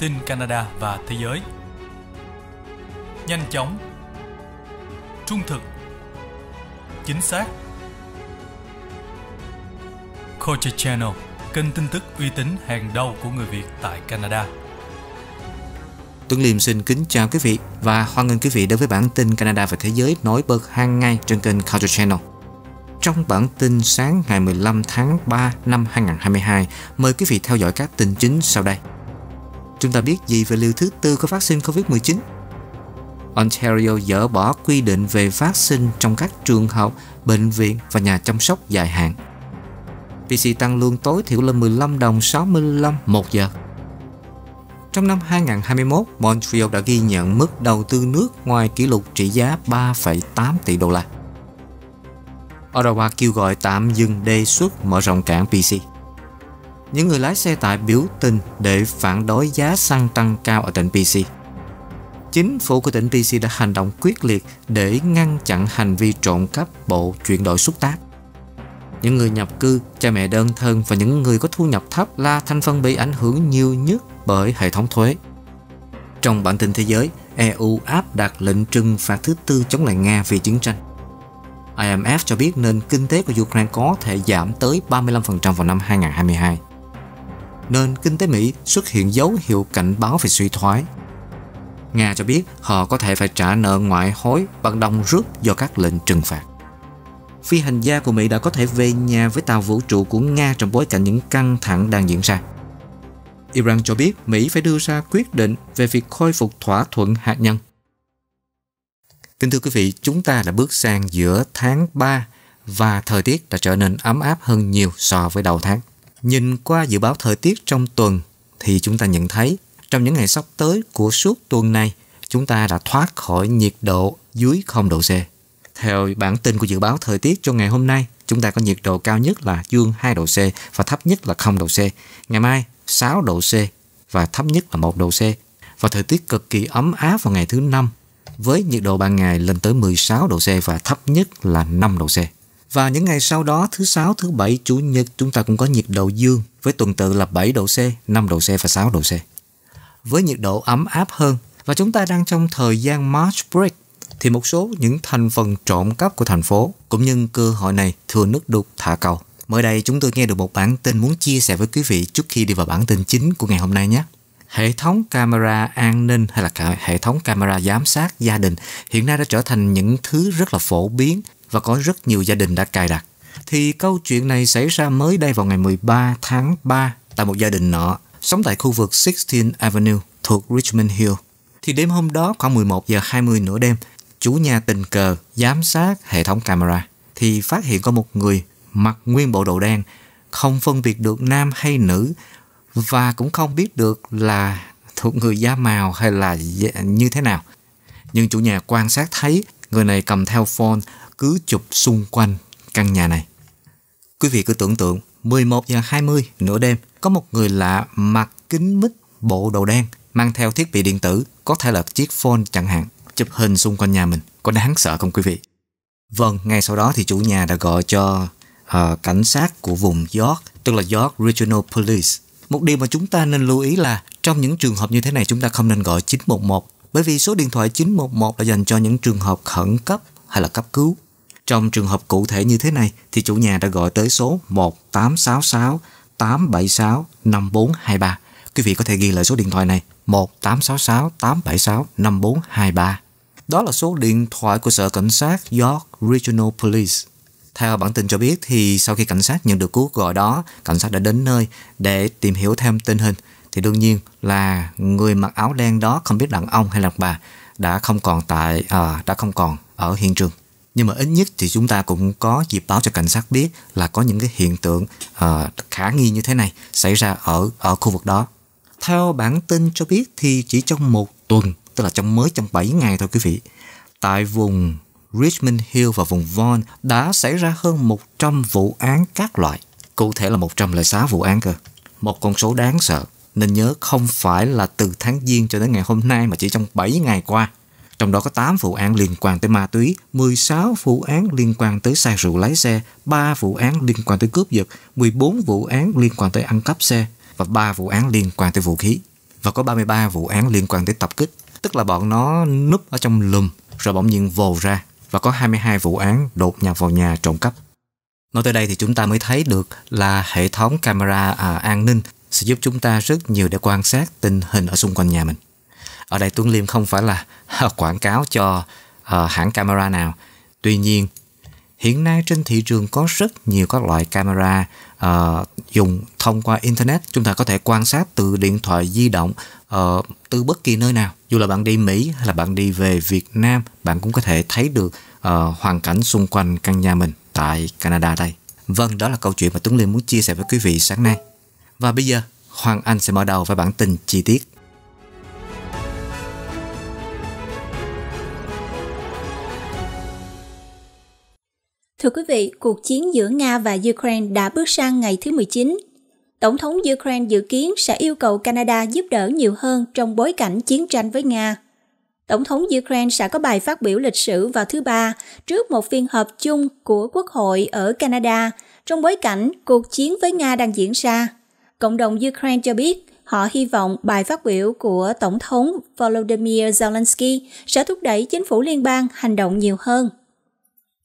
tin Canada và thế giới. Nhanh chóng, trung thực, chính xác. Culture Channel, kênh tin tức uy tín hàng đầu của người Việt tại Canada. Tuấn Liêm xin kính chào quý vị và hoan nghênh quý vị đến với bản tin Canada và thế giới nổi bật hàng ngày trên kênh Culture Channel. Trong bản tin sáng ngày 15 tháng 3 năm 2022, mời quý vị theo dõi các tin chính sau đây. Chúng ta biết gì về liều thứ tư của vaccine COVID-19? Ontario dỡ bỏ quy định về phát sinh trong các trường học, bệnh viện và nhà chăm sóc dài hạn. PC tăng lương tối thiểu lên 15 đồng 65 một giờ. Trong năm 2021, Montreal đã ghi nhận mức đầu tư nước ngoài kỷ lục trị giá 3,8 tỷ đô la. Ottawa kêu gọi tạm dừng đề xuất mở rộng cảng PC những người lái xe tải biểu tình để phản đối giá xăng tăng cao ở tỉnh BC. Chính phủ của tỉnh BC đã hành động quyết liệt để ngăn chặn hành vi trộm cắp bộ chuyển đổi xúc tác. Những người nhập cư, cha mẹ đơn thân và những người có thu nhập thấp là thành phần bị ảnh hưởng nhiều nhất bởi hệ thống thuế. Trong bản tin thế giới, EU áp đặt lệnh trừng phạt thứ tư chống lại Nga vì chiến tranh. IMF cho biết nền kinh tế của Ukraine có thể giảm tới 35% vào năm 2022 nên kinh tế Mỹ xuất hiện dấu hiệu cảnh báo về suy thoái. Nga cho biết họ có thể phải trả nợ ngoại hối bằng đồng rút do các lệnh trừng phạt. Phi hành gia của Mỹ đã có thể về nhà với tàu vũ trụ của Nga trong bối cảnh những căng thẳng đang diễn ra. Iran cho biết Mỹ phải đưa ra quyết định về việc khôi phục thỏa thuận hạt nhân. Kính thưa quý vị, chúng ta đã bước sang giữa tháng 3 và thời tiết đã trở nên ấm áp hơn nhiều so với đầu tháng. Nhìn qua dự báo thời tiết trong tuần thì chúng ta nhận thấy trong những ngày sắp tới của suốt tuần này chúng ta đã thoát khỏi nhiệt độ dưới 0 độ C. Theo bản tin của dự báo thời tiết cho ngày hôm nay, chúng ta có nhiệt độ cao nhất là dương 2 độ C và thấp nhất là 0 độ C. Ngày mai 6 độ C và thấp nhất là 1 độ C. Và thời tiết cực kỳ ấm áp vào ngày thứ năm với nhiệt độ ban ngày lên tới 16 độ C và thấp nhất là 5 độ C. Và những ngày sau đó, thứ sáu, thứ bảy, chủ nhật chúng ta cũng có nhiệt độ dương với tuần tự là 7 độ C, 5 độ C và 6 độ C. Với nhiệt độ ấm áp hơn và chúng ta đang trong thời gian March Break thì một số những thành phần trộm cắp của thành phố cũng nhân cơ hội này thừa nước đục thả cầu. Mới đây chúng tôi nghe được một bản tin muốn chia sẻ với quý vị trước khi đi vào bản tin chính của ngày hôm nay nhé. Hệ thống camera an ninh hay là cả hệ thống camera giám sát gia đình hiện nay đã trở thành những thứ rất là phổ biến và có rất nhiều gia đình đã cài đặt. Thì câu chuyện này xảy ra mới đây vào ngày 13 tháng 3 tại một gia đình nọ sống tại khu vực 16th Avenue thuộc Richmond Hill. Thì đêm hôm đó khoảng 11 giờ 20 nửa đêm, chủ nhà tình cờ giám sát hệ thống camera thì phát hiện có một người mặc nguyên bộ đồ đen không phân biệt được nam hay nữ và cũng không biết được là thuộc người da màu hay là như thế nào. Nhưng chủ nhà quan sát thấy người này cầm theo phone cứ chụp xung quanh căn nhà này. Quý vị cứ tưởng tượng 11 giờ 20 nửa đêm có một người lạ mặc kính mít bộ đồ đen mang theo thiết bị điện tử có thể là chiếc phone chẳng hạn chụp hình xung quanh nhà mình có đáng sợ không quý vị? Vâng, ngay sau đó thì chủ nhà đã gọi cho uh, cảnh sát của vùng York, tức là York Regional Police. Một điều mà chúng ta nên lưu ý là trong những trường hợp như thế này chúng ta không nên gọi 911 bởi vì số điện thoại 911 là dành cho những trường hợp khẩn cấp hay là cấp cứu trong trường hợp cụ thể như thế này thì chủ nhà đã gọi tới số 1866 876 5423. Quý vị có thể ghi lại số điện thoại này 1866 876 5423. Đó là số điện thoại của Sở Cảnh sát York Regional Police. Theo bản tin cho biết thì sau khi cảnh sát nhận được cuộc gọi đó, cảnh sát đã đến nơi để tìm hiểu thêm tình hình. Thì đương nhiên là người mặc áo đen đó không biết đàn ông hay là bà đã không còn tại à, đã không còn ở hiện trường nhưng mà ít nhất thì chúng ta cũng có dịp báo cho cảnh sát biết là có những cái hiện tượng uh, khả nghi như thế này xảy ra ở ở khu vực đó. Theo bản tin cho biết thì chỉ trong một tuần, tức là trong mới trong 7 ngày thôi quý vị, tại vùng Richmond Hill và vùng Vaughan đã xảy ra hơn 100 vụ án các loại, cụ thể là 106 vụ án cơ. Một con số đáng sợ, nên nhớ không phải là từ tháng Giêng cho đến ngày hôm nay mà chỉ trong 7 ngày qua trong đó có 8 vụ án liên quan tới ma túy, 16 vụ án liên quan tới say rượu lái xe, 3 vụ án liên quan tới cướp giật, 14 vụ án liên quan tới ăn cắp xe và 3 vụ án liên quan tới vũ khí. Và có 33 vụ án liên quan tới tập kích, tức là bọn nó núp ở trong lùm rồi bỗng nhiên vồ ra và có 22 vụ án đột nhập vào nhà trộm cắp. Nói tới đây thì chúng ta mới thấy được là hệ thống camera à, an ninh sẽ giúp chúng ta rất nhiều để quan sát tình hình ở xung quanh nhà mình ở đây Tuấn Liêm không phải là à, quảng cáo cho uh, hãng camera nào tuy nhiên hiện nay trên thị trường có rất nhiều các loại camera uh, dùng thông qua internet chúng ta có thể quan sát từ điện thoại di động uh, từ bất kỳ nơi nào dù là bạn đi mỹ hay là bạn đi về việt nam bạn cũng có thể thấy được uh, hoàn cảnh xung quanh căn nhà mình tại canada đây vâng đó là câu chuyện mà tuấn Liêm muốn chia sẻ với quý vị sáng nay và bây giờ hoàng anh sẽ mở đầu với bản tin chi tiết Thưa quý vị, cuộc chiến giữa Nga và Ukraine đã bước sang ngày thứ 19. Tổng thống Ukraine dự kiến sẽ yêu cầu Canada giúp đỡ nhiều hơn trong bối cảnh chiến tranh với Nga. Tổng thống Ukraine sẽ có bài phát biểu lịch sử vào thứ Ba trước một phiên họp chung của Quốc hội ở Canada trong bối cảnh cuộc chiến với Nga đang diễn ra. Cộng đồng Ukraine cho biết họ hy vọng bài phát biểu của Tổng thống Volodymyr Zelensky sẽ thúc đẩy chính phủ liên bang hành động nhiều hơn.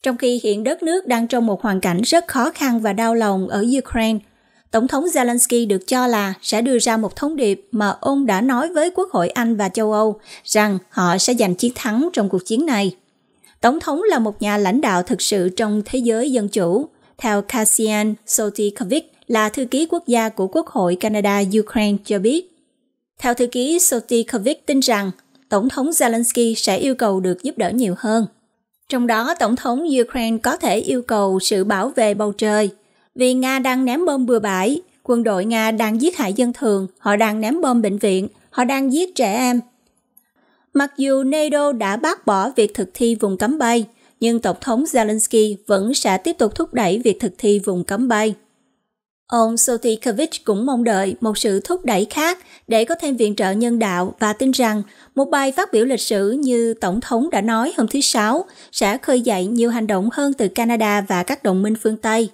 Trong khi hiện đất nước đang trong một hoàn cảnh rất khó khăn và đau lòng ở Ukraine, Tổng thống Zelensky được cho là sẽ đưa ra một thông điệp mà ông đã nói với Quốc hội Anh và châu Âu rằng họ sẽ giành chiến thắng trong cuộc chiến này. Tổng thống là một nhà lãnh đạo thực sự trong thế giới dân chủ, theo Cassian Sotikovic là thư ký quốc gia của Quốc hội Canada Ukraine cho biết. Theo thư ký Sotikovic tin rằng Tổng thống Zelensky sẽ yêu cầu được giúp đỡ nhiều hơn. Trong đó, Tổng thống Ukraine có thể yêu cầu sự bảo vệ bầu trời vì Nga đang ném bom bừa bãi, quân đội Nga đang giết hại dân thường, họ đang ném bom bệnh viện, họ đang giết trẻ em. Mặc dù NATO đã bác bỏ việc thực thi vùng cấm bay, nhưng Tổng thống Zelensky vẫn sẽ tiếp tục thúc đẩy việc thực thi vùng cấm bay. Ông Sotikovich cũng mong đợi một sự thúc đẩy khác để có thêm viện trợ nhân đạo và tin rằng một bài phát biểu lịch sử như Tổng thống đã nói hôm thứ Sáu sẽ khơi dậy nhiều hành động hơn từ Canada và các đồng minh phương Tây.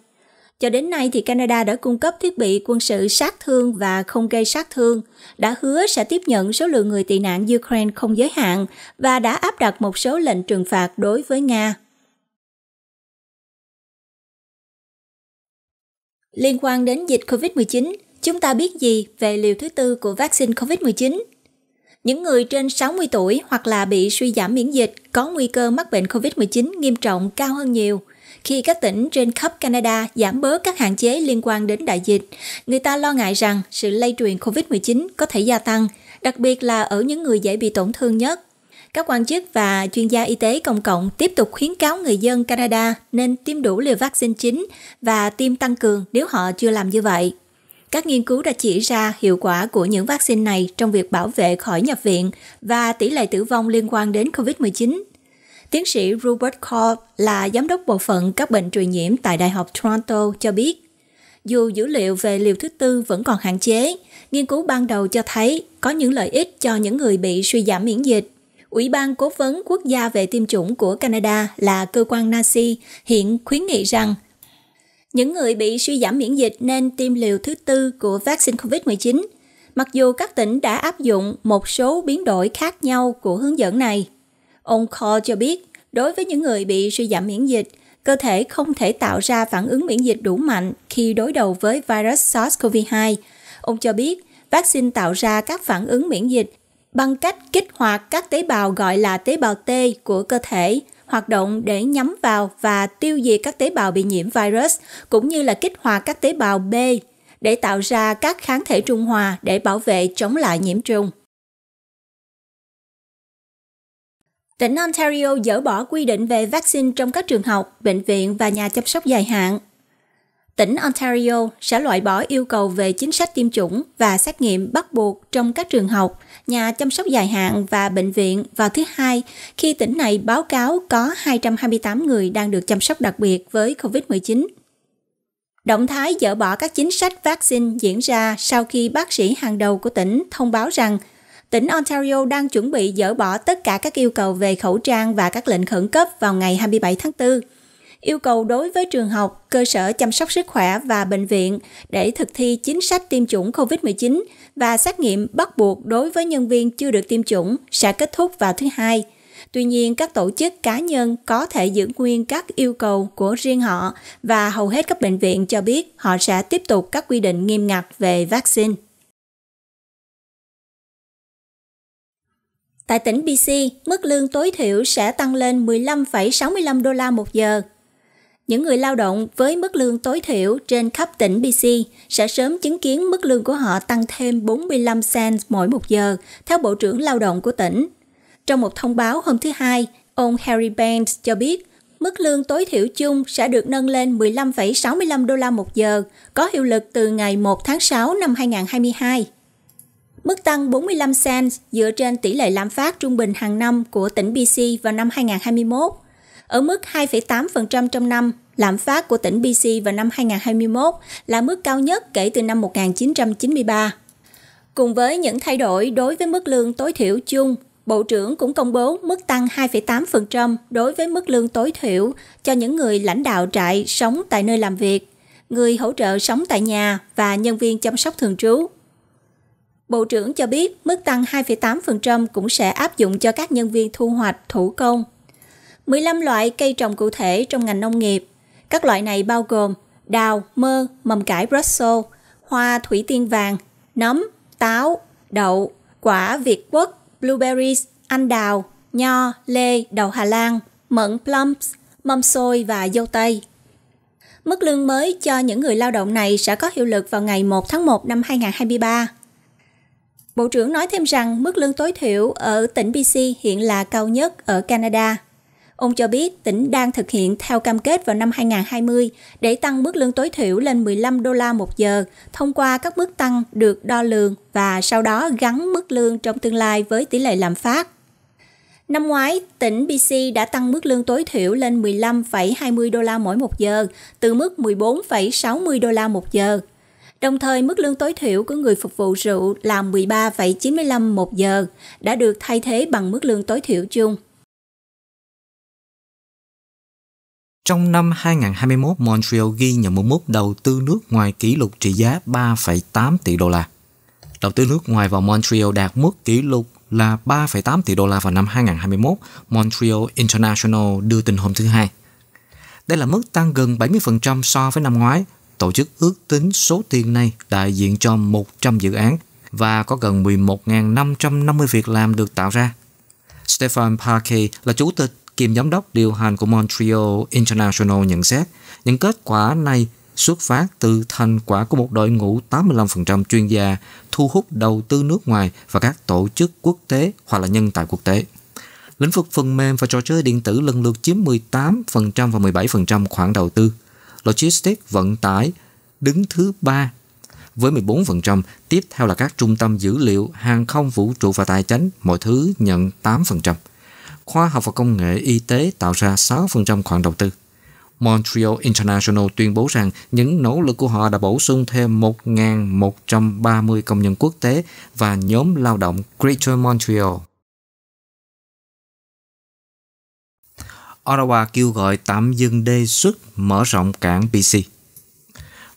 Cho đến nay thì Canada đã cung cấp thiết bị quân sự sát thương và không gây sát thương, đã hứa sẽ tiếp nhận số lượng người tị nạn Ukraine không giới hạn và đã áp đặt một số lệnh trừng phạt đối với Nga. Liên quan đến dịch COVID-19, chúng ta biết gì về liều thứ tư của vaccine COVID-19? Những người trên 60 tuổi hoặc là bị suy giảm miễn dịch có nguy cơ mắc bệnh COVID-19 nghiêm trọng cao hơn nhiều. Khi các tỉnh trên khắp Canada giảm bớt các hạn chế liên quan đến đại dịch, người ta lo ngại rằng sự lây truyền COVID-19 có thể gia tăng, đặc biệt là ở những người dễ bị tổn thương nhất các quan chức và chuyên gia y tế công cộng tiếp tục khuyến cáo người dân Canada nên tiêm đủ liều vaccine chính và tiêm tăng cường nếu họ chưa làm như vậy. Các nghiên cứu đã chỉ ra hiệu quả của những vaccine này trong việc bảo vệ khỏi nhập viện và tỷ lệ tử vong liên quan đến COVID-19. Tiến sĩ Robert Cobb là giám đốc bộ phận các bệnh truyền nhiễm tại Đại học Toronto cho biết, dù dữ liệu về liều thứ tư vẫn còn hạn chế, nghiên cứu ban đầu cho thấy có những lợi ích cho những người bị suy giảm miễn dịch. Ủy ban Cố vấn Quốc gia về tiêm chủng của Canada là cơ quan NACI hiện khuyến nghị rằng những người bị suy giảm miễn dịch nên tiêm liều thứ tư của vaccine COVID-19, mặc dù các tỉnh đã áp dụng một số biến đổi khác nhau của hướng dẫn này. Ông Cole cho biết, đối với những người bị suy giảm miễn dịch, cơ thể không thể tạo ra phản ứng miễn dịch đủ mạnh khi đối đầu với virus SARS-CoV-2. Ông cho biết, vaccine tạo ra các phản ứng miễn dịch bằng cách kích hoạt các tế bào gọi là tế bào T của cơ thể hoạt động để nhắm vào và tiêu diệt các tế bào bị nhiễm virus cũng như là kích hoạt các tế bào B để tạo ra các kháng thể trung hòa để bảo vệ chống lại nhiễm trùng. Tỉnh Ontario dỡ bỏ quy định về vaccine trong các trường học, bệnh viện và nhà chăm sóc dài hạn. Tỉnh Ontario sẽ loại bỏ yêu cầu về chính sách tiêm chủng và xét nghiệm bắt buộc trong các trường học – nhà chăm sóc dài hạn và bệnh viện vào thứ Hai khi tỉnh này báo cáo có 228 người đang được chăm sóc đặc biệt với COVID-19. Động thái dỡ bỏ các chính sách vaccine diễn ra sau khi bác sĩ hàng đầu của tỉnh thông báo rằng tỉnh Ontario đang chuẩn bị dỡ bỏ tất cả các yêu cầu về khẩu trang và các lệnh khẩn cấp vào ngày 27 tháng 4 yêu cầu đối với trường học, cơ sở chăm sóc sức khỏe và bệnh viện để thực thi chính sách tiêm chủng COVID-19 và xét nghiệm bắt buộc đối với nhân viên chưa được tiêm chủng sẽ kết thúc vào thứ hai. Tuy nhiên, các tổ chức cá nhân có thể giữ nguyên các yêu cầu của riêng họ và hầu hết các bệnh viện cho biết họ sẽ tiếp tục các quy định nghiêm ngặt về vaccine. Tại tỉnh BC, mức lương tối thiểu sẽ tăng lên 15,65 đô la một giờ những người lao động với mức lương tối thiểu trên khắp tỉnh BC sẽ sớm chứng kiến mức lương của họ tăng thêm 45 cent mỗi một giờ, theo Bộ trưởng Lao động của tỉnh. Trong một thông báo hôm thứ Hai, ông Harry Banks cho biết mức lương tối thiểu chung sẽ được nâng lên 15,65 đô la một giờ, có hiệu lực từ ngày 1 tháng 6 năm 2022. Mức tăng 45 cent dựa trên tỷ lệ lạm phát trung bình hàng năm của tỉnh BC vào năm 2021 ở mức 2,8% trong năm lạm phát của tỉnh BC vào năm 2021 là mức cao nhất kể từ năm 1993. Cùng với những thay đổi đối với mức lương tối thiểu chung, Bộ trưởng cũng công bố mức tăng 2,8% đối với mức lương tối thiểu cho những người lãnh đạo trại sống tại nơi làm việc, người hỗ trợ sống tại nhà và nhân viên chăm sóc thường trú. Bộ trưởng cho biết mức tăng 2,8% cũng sẽ áp dụng cho các nhân viên thu hoạch thủ công. 15 loại cây trồng cụ thể trong ngành nông nghiệp các loại này bao gồm đào, mơ, mầm cải Brussels, hoa thủy tiên vàng, nấm, táo, đậu, quả Việt Quốc, blueberries, anh đào, nho, lê, đậu Hà Lan, mận plums, mâm xôi và dâu tây. Mức lương mới cho những người lao động này sẽ có hiệu lực vào ngày 1 tháng 1 năm 2023. Bộ trưởng nói thêm rằng mức lương tối thiểu ở tỉnh BC hiện là cao nhất ở Canada. Ông cho biết tỉnh đang thực hiện theo cam kết vào năm 2020 để tăng mức lương tối thiểu lên 15 đô la một giờ thông qua các mức tăng được đo lường và sau đó gắn mức lương trong tương lai với tỷ lệ lạm phát. Năm ngoái, tỉnh BC đã tăng mức lương tối thiểu lên 15,20 đô la mỗi một giờ, từ mức 14,60 đô la một giờ. Đồng thời, mức lương tối thiểu của người phục vụ rượu là 13,95 một giờ, đã được thay thế bằng mức lương tối thiểu chung. Trong năm 2021, Montreal ghi nhận một mức đầu tư nước ngoài kỷ lục trị giá 3,8 tỷ đô la. Đầu tư nước ngoài vào Montreal đạt mức kỷ lục là 3,8 tỷ đô la vào năm 2021, Montreal International đưa tin hôm thứ Hai. Đây là mức tăng gần 70% so với năm ngoái. Tổ chức ước tính số tiền này đại diện cho 100 dự án và có gần 11.550 việc làm được tạo ra. Stefan Parke là chủ tịch kiêm giám đốc điều hành của Montreal International nhận xét, những kết quả này xuất phát từ thành quả của một đội ngũ 85% chuyên gia thu hút đầu tư nước ngoài và các tổ chức quốc tế hoặc là nhân tài quốc tế. Lĩnh vực phần mềm và trò chơi điện tử lần lượt chiếm 18% và 17% khoản đầu tư. Logistics vận tải đứng thứ ba với 14%, tiếp theo là các trung tâm dữ liệu, hàng không vũ trụ và tài chính, mọi thứ nhận 8% khoa học và công nghệ y tế tạo ra 6% khoản đầu tư. Montreal International tuyên bố rằng những nỗ lực của họ đã bổ sung thêm 1.130 công nhân quốc tế và nhóm lao động Greater Montreal. Ottawa kêu gọi tạm dừng đề xuất mở rộng cảng BC.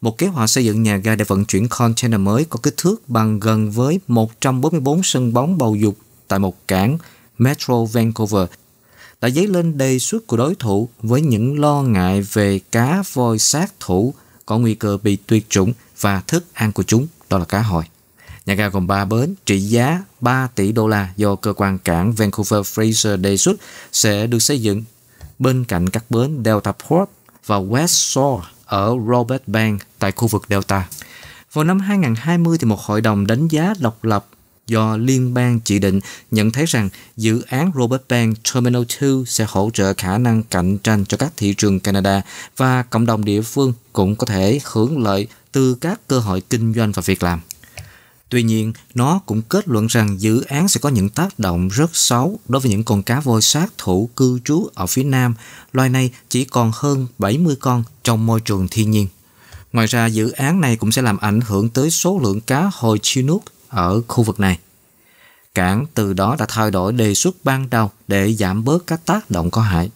Một kế hoạch xây dựng nhà ga để vận chuyển container mới có kích thước bằng gần với 144 sân bóng bầu dục tại một cảng Metro Vancouver đã dấy lên đề xuất của đối thủ với những lo ngại về cá voi sát thủ có nguy cơ bị tuyệt chủng và thức ăn của chúng, đó là cá hồi. Nhà ga gồm 3 bến trị giá 3 tỷ đô la do cơ quan cảng Vancouver Fraser đề xuất sẽ được xây dựng bên cạnh các bến Delta Port và West Shore ở Robert Bank tại khu vực Delta. Vào năm 2020 thì một hội đồng đánh giá độc lập do liên bang chỉ định nhận thấy rằng dự án Robert Bank Terminal 2 sẽ hỗ trợ khả năng cạnh tranh cho các thị trường Canada và cộng đồng địa phương cũng có thể hưởng lợi từ các cơ hội kinh doanh và việc làm. Tuy nhiên, nó cũng kết luận rằng dự án sẽ có những tác động rất xấu đối với những con cá voi sát thủ cư trú ở phía Nam. Loài này chỉ còn hơn 70 con trong môi trường thiên nhiên. Ngoài ra, dự án này cũng sẽ làm ảnh hưởng tới số lượng cá hồi Chinook ở khu vực này. Cảng từ đó đã thay đổi đề xuất ban đầu để giảm bớt các tác động có hại.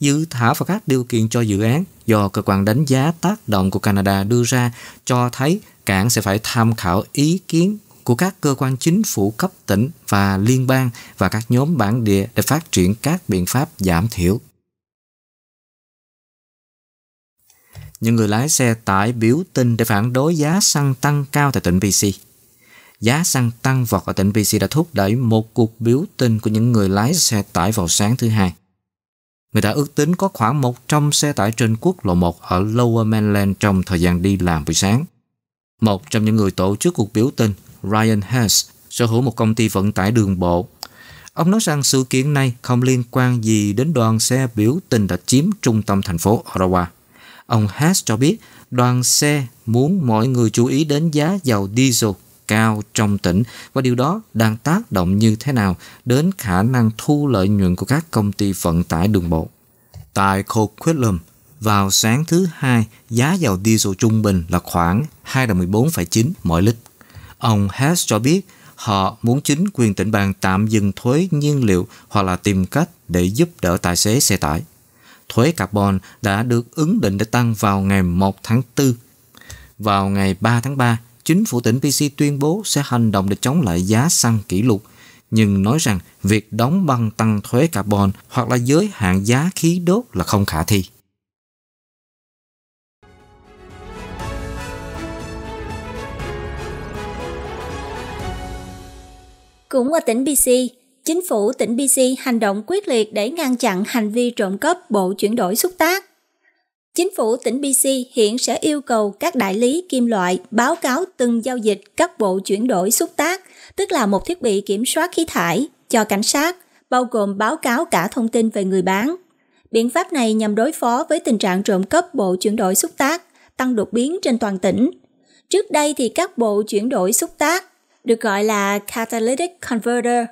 Dự thảo và các điều kiện cho dự án do cơ quan đánh giá tác động của Canada đưa ra cho thấy cảng sẽ phải tham khảo ý kiến của các cơ quan chính phủ cấp tỉnh và liên bang và các nhóm bản địa để phát triển các biện pháp giảm thiểu. Những người lái xe tải biểu tình để phản đối giá xăng tăng cao tại tỉnh BC giá xăng tăng vọt ở tỉnh BC đã thúc đẩy một cuộc biểu tình của những người lái xe tải vào sáng thứ hai. Người ta ước tính có khoảng 100 xe tải trên quốc lộ 1 ở Lower Mainland trong thời gian đi làm buổi sáng. Một trong những người tổ chức cuộc biểu tình, Ryan Hess, sở hữu một công ty vận tải đường bộ. Ông nói rằng sự kiện này không liên quan gì đến đoàn xe biểu tình đã chiếm trung tâm thành phố Ottawa. Ông Hess cho biết đoàn xe muốn mọi người chú ý đến giá dầu diesel cao trong tỉnh và điều đó đang tác động như thế nào đến khả năng thu lợi nhuận của các công ty vận tải đường bộ. Tại Coquitlam, vào sáng thứ hai, giá dầu diesel trung bình là khoảng 2 đồng 14,9 mỗi lít. Ông Hess cho biết họ muốn chính quyền tỉnh bang tạm dừng thuế nhiên liệu hoặc là tìm cách để giúp đỡ tài xế xe tải. Thuế carbon đã được ứng định để tăng vào ngày 1 tháng 4. Vào ngày 3 tháng 3, chính phủ tỉnh PC tuyên bố sẽ hành động để chống lại giá xăng kỷ lục, nhưng nói rằng việc đóng băng tăng thuế carbon hoặc là giới hạn giá khí đốt là không khả thi. Cũng ở tỉnh BC, chính phủ tỉnh BC hành động quyết liệt để ngăn chặn hành vi trộm cắp bộ chuyển đổi xúc tác. Chính phủ tỉnh BC hiện sẽ yêu cầu các đại lý kim loại báo cáo từng giao dịch các bộ chuyển đổi xúc tác, tức là một thiết bị kiểm soát khí thải, cho cảnh sát, bao gồm báo cáo cả thông tin về người bán. Biện pháp này nhằm đối phó với tình trạng trộm cắp bộ chuyển đổi xúc tác, tăng đột biến trên toàn tỉnh. Trước đây thì các bộ chuyển đổi xúc tác, được gọi là catalytic converter,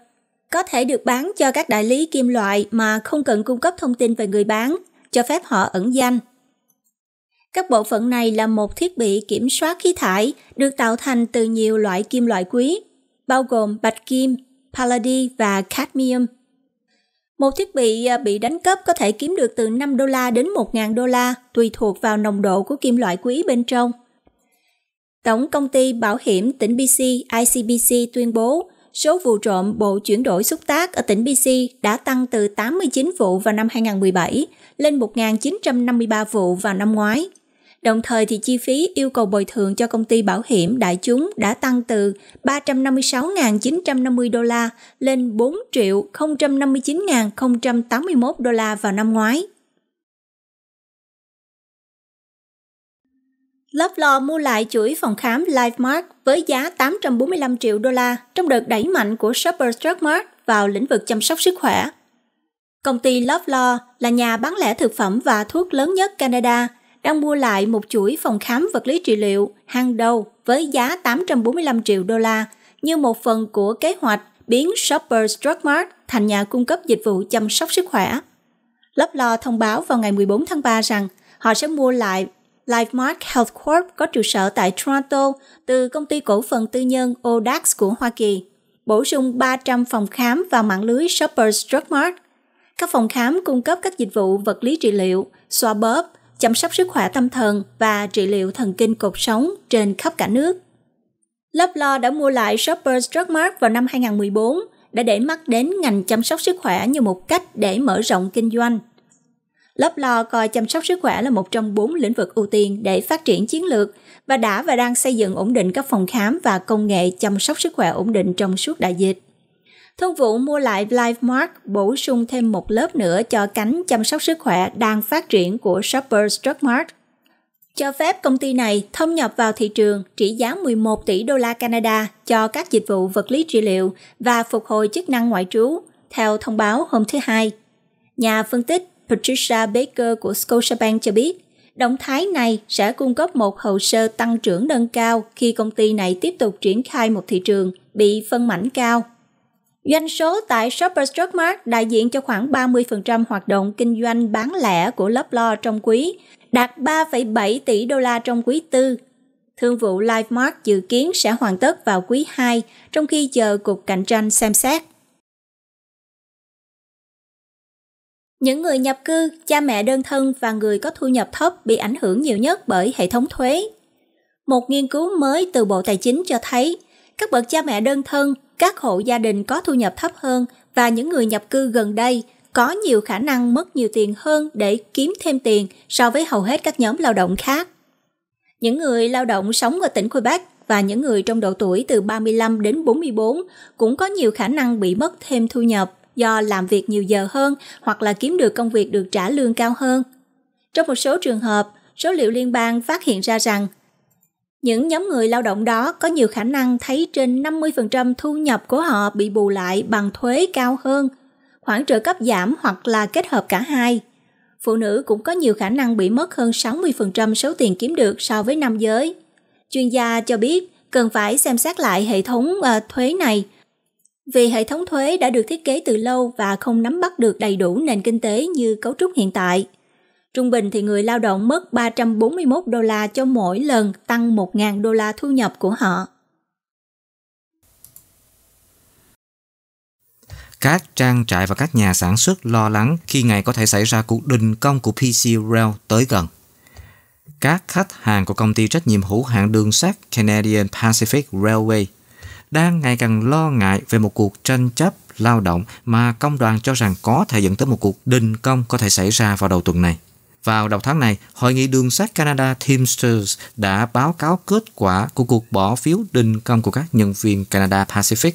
có thể được bán cho các đại lý kim loại mà không cần cung cấp thông tin về người bán, cho phép họ ẩn danh các bộ phận này là một thiết bị kiểm soát khí thải được tạo thành từ nhiều loại kim loại quý, bao gồm bạch kim, palladi và cadmium. Một thiết bị à, bị đánh cắp có thể kiếm được từ 5 đô la đến 1.000 đô la tùy thuộc vào nồng độ của kim loại quý bên trong. Tổng công ty bảo hiểm tỉnh BC ICBC tuyên bố số vụ trộm bộ chuyển đổi xúc tác ở tỉnh BC đã tăng từ 89 vụ vào năm 2017 lên 1.953 vụ vào năm ngoái. Đồng thời thì chi phí yêu cầu bồi thường cho công ty bảo hiểm đại chúng đã tăng từ 356.950 đô la lên 4 059.081 đô la vào năm ngoái. Loblaw mua lại chuỗi phòng khám Lifemark với giá 845 triệu đô la trong đợt đẩy mạnh của Shoppers Drug Mart vào lĩnh vực chăm sóc sức khỏe. Công ty Loblaw là nhà bán lẻ thực phẩm và thuốc lớn nhất Canada, đang mua lại một chuỗi phòng khám vật lý trị liệu hàng đầu với giá 845 triệu đô la như một phần của kế hoạch biến Shoppers Drug Mart thành nhà cung cấp dịch vụ chăm sóc sức khỏe. lo thông báo vào ngày 14 tháng 3 rằng họ sẽ mua lại Lifemark Health Corp có trụ sở tại Toronto từ công ty cổ phần tư nhân Odax của Hoa Kỳ, bổ sung 300 phòng khám vào mạng lưới Shoppers Drug Mart. Các phòng khám cung cấp các dịch vụ vật lý trị liệu, xoa bóp, chăm sóc sức khỏe tâm thần và trị liệu thần kinh cột sống trên khắp cả nước. Loblaw đã mua lại Shoppers Drug Mart vào năm 2014, đã để mắt đến ngành chăm sóc sức khỏe như một cách để mở rộng kinh doanh. Loblaw coi chăm sóc sức khỏe là một trong bốn lĩnh vực ưu tiên để phát triển chiến lược và đã và đang xây dựng ổn định các phòng khám và công nghệ chăm sóc sức khỏe ổn định trong suốt đại dịch. Thương vụ mua lại LifeMark bổ sung thêm một lớp nữa cho cánh chăm sóc sức khỏe đang phát triển của Shoppers Drug Mart. Cho phép công ty này thâm nhập vào thị trường trị giá 11 tỷ đô la Canada cho các dịch vụ vật lý trị liệu và phục hồi chức năng ngoại trú, theo thông báo hôm thứ Hai. Nhà phân tích Patricia Baker của Scotiabank cho biết, động thái này sẽ cung cấp một hồ sơ tăng trưởng nâng cao khi công ty này tiếp tục triển khai một thị trường bị phân mảnh cao Doanh số tại Shoppers Drug Mart đại diện cho khoảng 30% hoạt động kinh doanh bán lẻ của lớp lo trong quý, đạt 3,7 tỷ đô la trong quý tư. Thương vụ Livemart dự kiến sẽ hoàn tất vào quý 2, trong khi chờ Cục Cạnh tranh xem xét. Những người nhập cư, cha mẹ đơn thân và người có thu nhập thấp bị ảnh hưởng nhiều nhất bởi hệ thống thuế. Một nghiên cứu mới từ Bộ Tài chính cho thấy các bậc cha mẹ đơn thân, các hộ gia đình có thu nhập thấp hơn và những người nhập cư gần đây có nhiều khả năng mất nhiều tiền hơn để kiếm thêm tiền so với hầu hết các nhóm lao động khác. Những người lao động sống ở tỉnh Quebec và những người trong độ tuổi từ 35 đến 44 cũng có nhiều khả năng bị mất thêm thu nhập do làm việc nhiều giờ hơn hoặc là kiếm được công việc được trả lương cao hơn. Trong một số trường hợp, số liệu liên bang phát hiện ra rằng những nhóm người lao động đó có nhiều khả năng thấy trên 50% thu nhập của họ bị bù lại bằng thuế cao hơn, khoản trợ cấp giảm hoặc là kết hợp cả hai. Phụ nữ cũng có nhiều khả năng bị mất hơn 60% số tiền kiếm được so với nam giới. Chuyên gia cho biết cần phải xem xét lại hệ thống uh, thuế này vì hệ thống thuế đã được thiết kế từ lâu và không nắm bắt được đầy đủ nền kinh tế như cấu trúc hiện tại Trung bình thì người lao động mất 341 đô la cho mỗi lần tăng 1.000 đô la thu nhập của họ. Các trang trại và các nhà sản xuất lo lắng khi ngày có thể xảy ra cuộc đình công của PC Rail tới gần. Các khách hàng của công ty trách nhiệm hữu hạn đường sắt Canadian Pacific Railway đang ngày càng lo ngại về một cuộc tranh chấp lao động mà công đoàn cho rằng có thể dẫn tới một cuộc đình công có thể xảy ra vào đầu tuần này. Vào đầu tháng này, Hội nghị đường sắt Canada Teamsters đã báo cáo kết quả của cuộc bỏ phiếu đình công của các nhân viên Canada Pacific.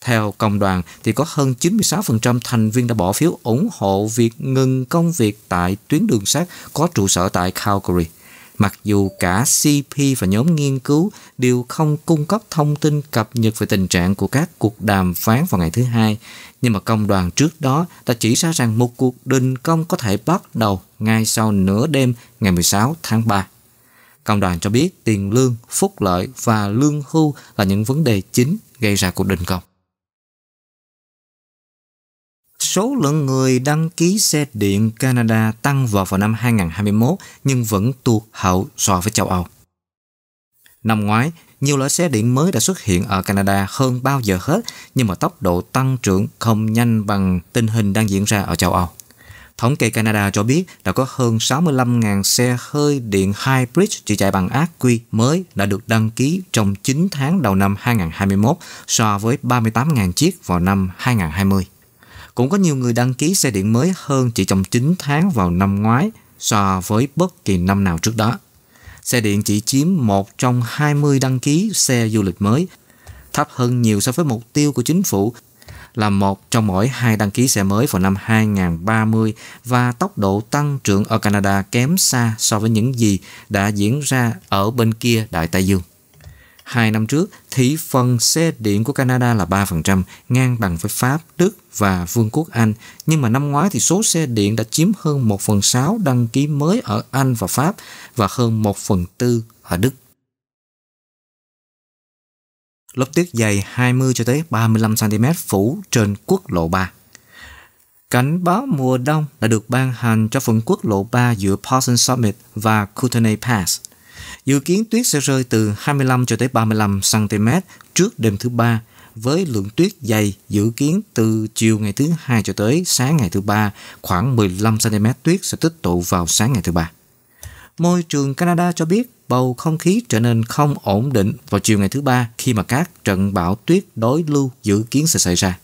Theo công đoàn, thì có hơn 96% thành viên đã bỏ phiếu ủng hộ việc ngừng công việc tại tuyến đường sắt có trụ sở tại Calgary – Mặc dù cả CP và nhóm nghiên cứu đều không cung cấp thông tin cập nhật về tình trạng của các cuộc đàm phán vào ngày thứ hai, nhưng mà công đoàn trước đó đã chỉ ra rằng một cuộc đình công có thể bắt đầu ngay sau nửa đêm ngày 16 tháng 3. Công đoàn cho biết tiền lương, phúc lợi và lương hưu là những vấn đề chính gây ra cuộc đình công số lượng người đăng ký xe điện Canada tăng vào vào năm 2021 nhưng vẫn tụt hậu so với châu Âu. Năm ngoái, nhiều loại xe điện mới đã xuất hiện ở Canada hơn bao giờ hết nhưng mà tốc độ tăng trưởng không nhanh bằng tình hình đang diễn ra ở châu Âu. Thống kê Canada cho biết đã có hơn 65.000 xe hơi điện hybrid chỉ chạy bằng ác quy mới đã được đăng ký trong 9 tháng đầu năm 2021 so với 38.000 chiếc vào năm 2020. Cũng có nhiều người đăng ký xe điện mới hơn chỉ trong 9 tháng vào năm ngoái so với bất kỳ năm nào trước đó. Xe điện chỉ chiếm một trong 20 đăng ký xe du lịch mới, thấp hơn nhiều so với mục tiêu của chính phủ là một trong mỗi hai đăng ký xe mới vào năm 2030 và tốc độ tăng trưởng ở Canada kém xa so với những gì đã diễn ra ở bên kia Đại Tây Dương hai năm trước, thị phần xe điện của Canada là 3%, ngang bằng với Pháp, Đức và Vương quốc Anh. Nhưng mà năm ngoái thì số xe điện đã chiếm hơn 1 phần 6 đăng ký mới ở Anh và Pháp và hơn 1 phần 4 ở Đức. Lớp tuyết dày 20 cho tới 35 cm phủ trên quốc lộ 3. Cảnh báo mùa đông đã được ban hành cho phần quốc lộ 3 giữa Parsons Summit và Kootenay Pass – Dự kiến tuyết sẽ rơi từ 25 cho tới 35 cm trước đêm thứ ba với lượng tuyết dày dự kiến từ chiều ngày thứ hai cho tới sáng ngày thứ ba khoảng 15 cm tuyết sẽ tích tụ vào sáng ngày thứ ba. Môi trường Canada cho biết bầu không khí trở nên không ổn định vào chiều ngày thứ ba khi mà các trận bão tuyết đối lưu dự kiến sẽ xảy ra.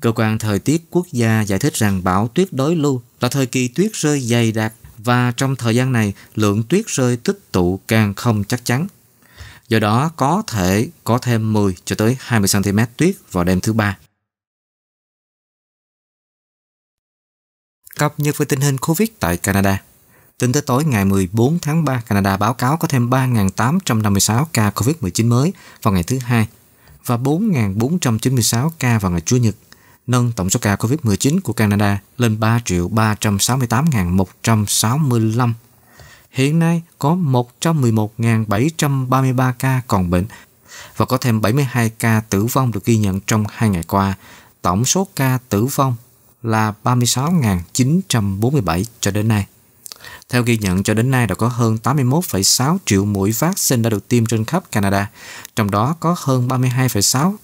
Cơ quan thời tiết quốc gia giải thích rằng bão tuyết đối lưu là thời kỳ tuyết rơi dày đặc và trong thời gian này lượng tuyết rơi tích tụ càng không chắc chắn. Do đó có thể có thêm 10 cho tới 20 cm tuyết vào đêm thứ ba. Cập nhật về tình hình Covid tại Canada. Tính tới tối ngày 14 tháng 3, Canada báo cáo có thêm 3.856 ca COVID-19 mới vào ngày thứ hai và 4.496 ca vào ngày Chủ nhật nâng tổng số ca COVID-19 của Canada lên 3.368.165. Hiện nay có 111.733 ca còn bệnh và có thêm 72 ca tử vong được ghi nhận trong 2 ngày qua. Tổng số ca tử vong là 36.947 cho đến nay. Theo ghi nhận cho đến nay đã có hơn 81,6 triệu mũi vaccine đã được tiêm trên khắp Canada, trong đó có hơn 32,6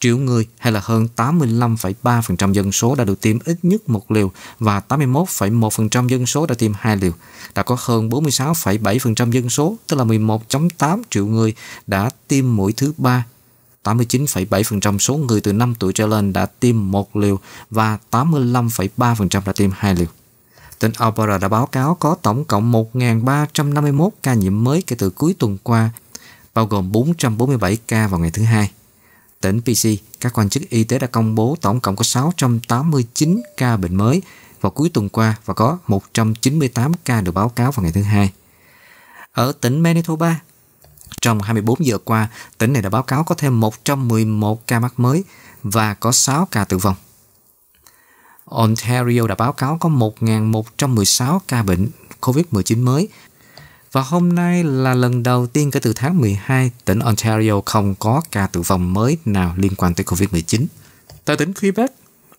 triệu người hay là hơn 85,3% dân số đã được tiêm ít nhất một liều và 81,1% dân số đã tiêm hai liều. Đã có hơn 46,7% dân số, tức là 11.8 triệu người đã tiêm mũi thứ ba 89,7% số người từ 5 tuổi trở lên đã tiêm một liều và 85,3% đã tiêm hai liều. Tỉnh Alberta đã báo cáo có tổng cộng 1.351 ca nhiễm mới kể từ cuối tuần qua, bao gồm 447 ca vào ngày thứ Hai. Tỉnh PC, các quan chức y tế đã công bố tổng cộng có 689 ca bệnh mới vào cuối tuần qua và có 198 ca được báo cáo vào ngày thứ hai. Ở tỉnh Manitoba, trong 24 giờ qua, tỉnh này đã báo cáo có thêm 111 ca mắc mới và có 6 ca tử vong. Ontario đã báo cáo có 1.116 ca bệnh COVID-19 mới và hôm nay là lần đầu tiên kể từ tháng 12, tỉnh Ontario không có ca tử vong mới nào liên quan tới COVID-19. Tại tỉnh Quebec,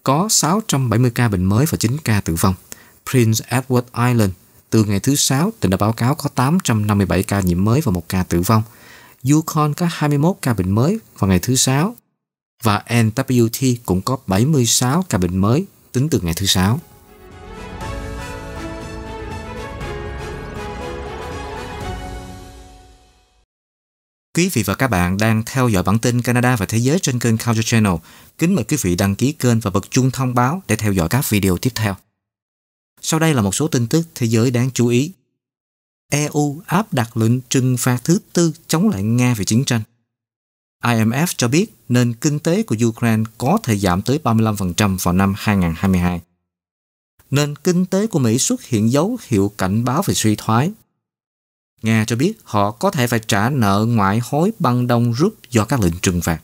có 670 ca bệnh mới và 9 ca tử vong. Prince Edward Island, từ ngày thứ Sáu, tỉnh đã báo cáo có 857 ca nhiễm mới và 1 ca tử vong. Yukon có 21 ca bệnh mới vào ngày thứ Sáu. Và NWT cũng có 76 ca bệnh mới tính từ ngày thứ Sáu. Quý vị và các bạn đang theo dõi bản tin Canada và Thế giới trên kênh Culture Channel. Kính mời quý vị đăng ký kênh và bật chuông thông báo để theo dõi các video tiếp theo. Sau đây là một số tin tức thế giới đáng chú ý. EU áp đặt lệnh trừng phạt thứ tư chống lại Nga về chiến tranh. IMF cho biết nền kinh tế của Ukraine có thể giảm tới 35% vào năm 2022. Nền kinh tế của Mỹ xuất hiện dấu hiệu cảnh báo về suy thoái Nga cho biết họ có thể phải trả nợ ngoại hối băng đông rút do các lệnh trừng phạt.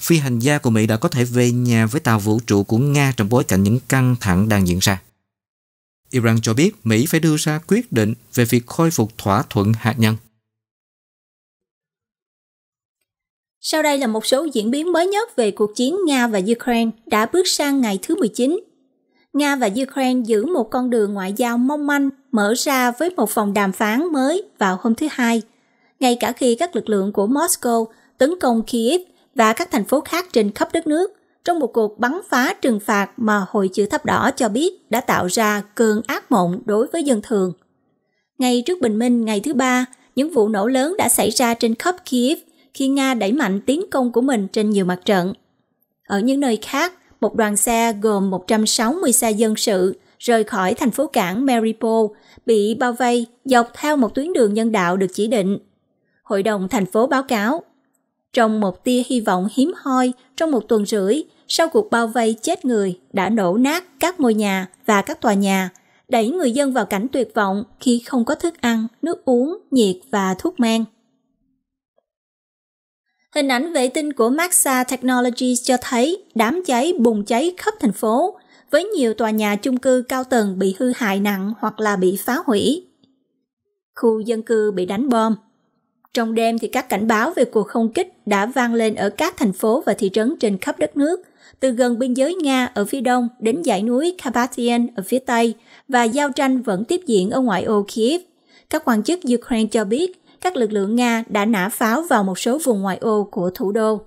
Phi hành gia của Mỹ đã có thể về nhà với tàu vũ trụ của Nga trong bối cảnh những căng thẳng đang diễn ra. Iran cho biết Mỹ phải đưa ra quyết định về việc khôi phục thỏa thuận hạt nhân. Sau đây là một số diễn biến mới nhất về cuộc chiến Nga và Ukraine đã bước sang ngày thứ 19 Nga và Ukraine giữ một con đường ngoại giao mong manh mở ra với một vòng đàm phán mới vào hôm thứ Hai, ngay cả khi các lực lượng của Moscow tấn công Kiev và các thành phố khác trên khắp đất nước trong một cuộc bắn phá trừng phạt mà Hội chữ thập đỏ cho biết đã tạo ra cơn ác mộng đối với dân thường. Ngay trước bình minh ngày thứ ba, những vụ nổ lớn đã xảy ra trên khắp Kiev khi Nga đẩy mạnh tiến công của mình trên nhiều mặt trận. Ở những nơi khác, một đoàn xe gồm 160 xe dân sự rời khỏi thành phố cảng Mariupol bị bao vây dọc theo một tuyến đường nhân đạo được chỉ định. Hội đồng thành phố báo cáo, trong một tia hy vọng hiếm hoi trong một tuần rưỡi sau cuộc bao vây chết người đã nổ nát các ngôi nhà và các tòa nhà, đẩy người dân vào cảnh tuyệt vọng khi không có thức ăn, nước uống, nhiệt và thuốc men. Hình ảnh vệ tinh của Maxa Technologies cho thấy đám cháy bùng cháy khắp thành phố, với nhiều tòa nhà chung cư cao tầng bị hư hại nặng hoặc là bị phá hủy. Khu dân cư bị đánh bom. Trong đêm thì các cảnh báo về cuộc không kích đã vang lên ở các thành phố và thị trấn trên khắp đất nước, từ gần biên giới Nga ở phía đông đến dãy núi Carpathian ở phía tây và giao tranh vẫn tiếp diễn ở ngoại ô Kiev. Các quan chức Ukraine cho biết các lực lượng Nga đã nã pháo vào một số vùng ngoại ô của thủ đô.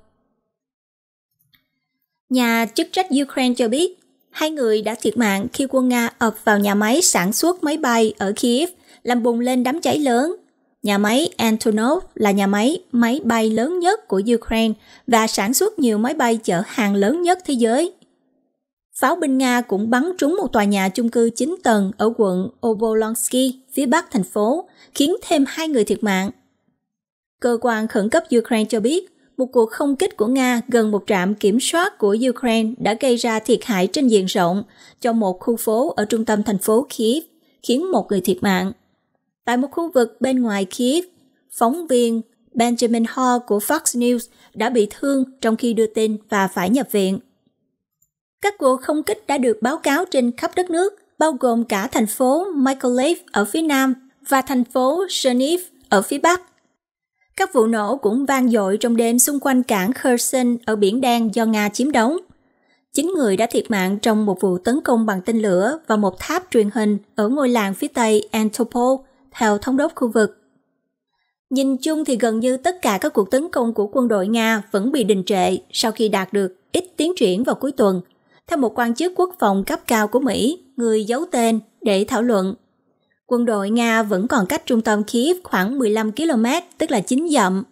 Nhà chức trách Ukraine cho biết, hai người đã thiệt mạng khi quân Nga ập vào nhà máy sản xuất máy bay ở Kiev, làm bùng lên đám cháy lớn. Nhà máy Antonov là nhà máy máy bay lớn nhất của Ukraine và sản xuất nhiều máy bay chở hàng lớn nhất thế giới. Pháo binh Nga cũng bắn trúng một tòa nhà chung cư 9 tầng ở quận Obolonsky, phía bắc thành phố, khiến thêm hai người thiệt mạng. Cơ quan khẩn cấp Ukraine cho biết, một cuộc không kích của Nga gần một trạm kiểm soát của Ukraine đã gây ra thiệt hại trên diện rộng cho một khu phố ở trung tâm thành phố Kiev, khiến một người thiệt mạng. Tại một khu vực bên ngoài Kiev, phóng viên Benjamin Ho của Fox News đã bị thương trong khi đưa tin và phải nhập viện. Các cuộc không kích đã được báo cáo trên khắp đất nước, bao gồm cả thành phố Mykolaiv ở phía nam và thành phố Cherniv ở phía bắc. Các vụ nổ cũng vang dội trong đêm xung quanh cảng Kherson ở Biển Đen do Nga chiếm đóng. Chín người đã thiệt mạng trong một vụ tấn công bằng tên lửa và một tháp truyền hình ở ngôi làng phía tây Antopol, theo thống đốc khu vực. Nhìn chung thì gần như tất cả các cuộc tấn công của quân đội Nga vẫn bị đình trệ sau khi đạt được ít tiến triển vào cuối tuần theo một quan chức quốc phòng cấp cao của Mỹ, người giấu tên, để thảo luận. Quân đội Nga vẫn còn cách trung tâm Kiev khoảng 15 km, tức là 9 dặm.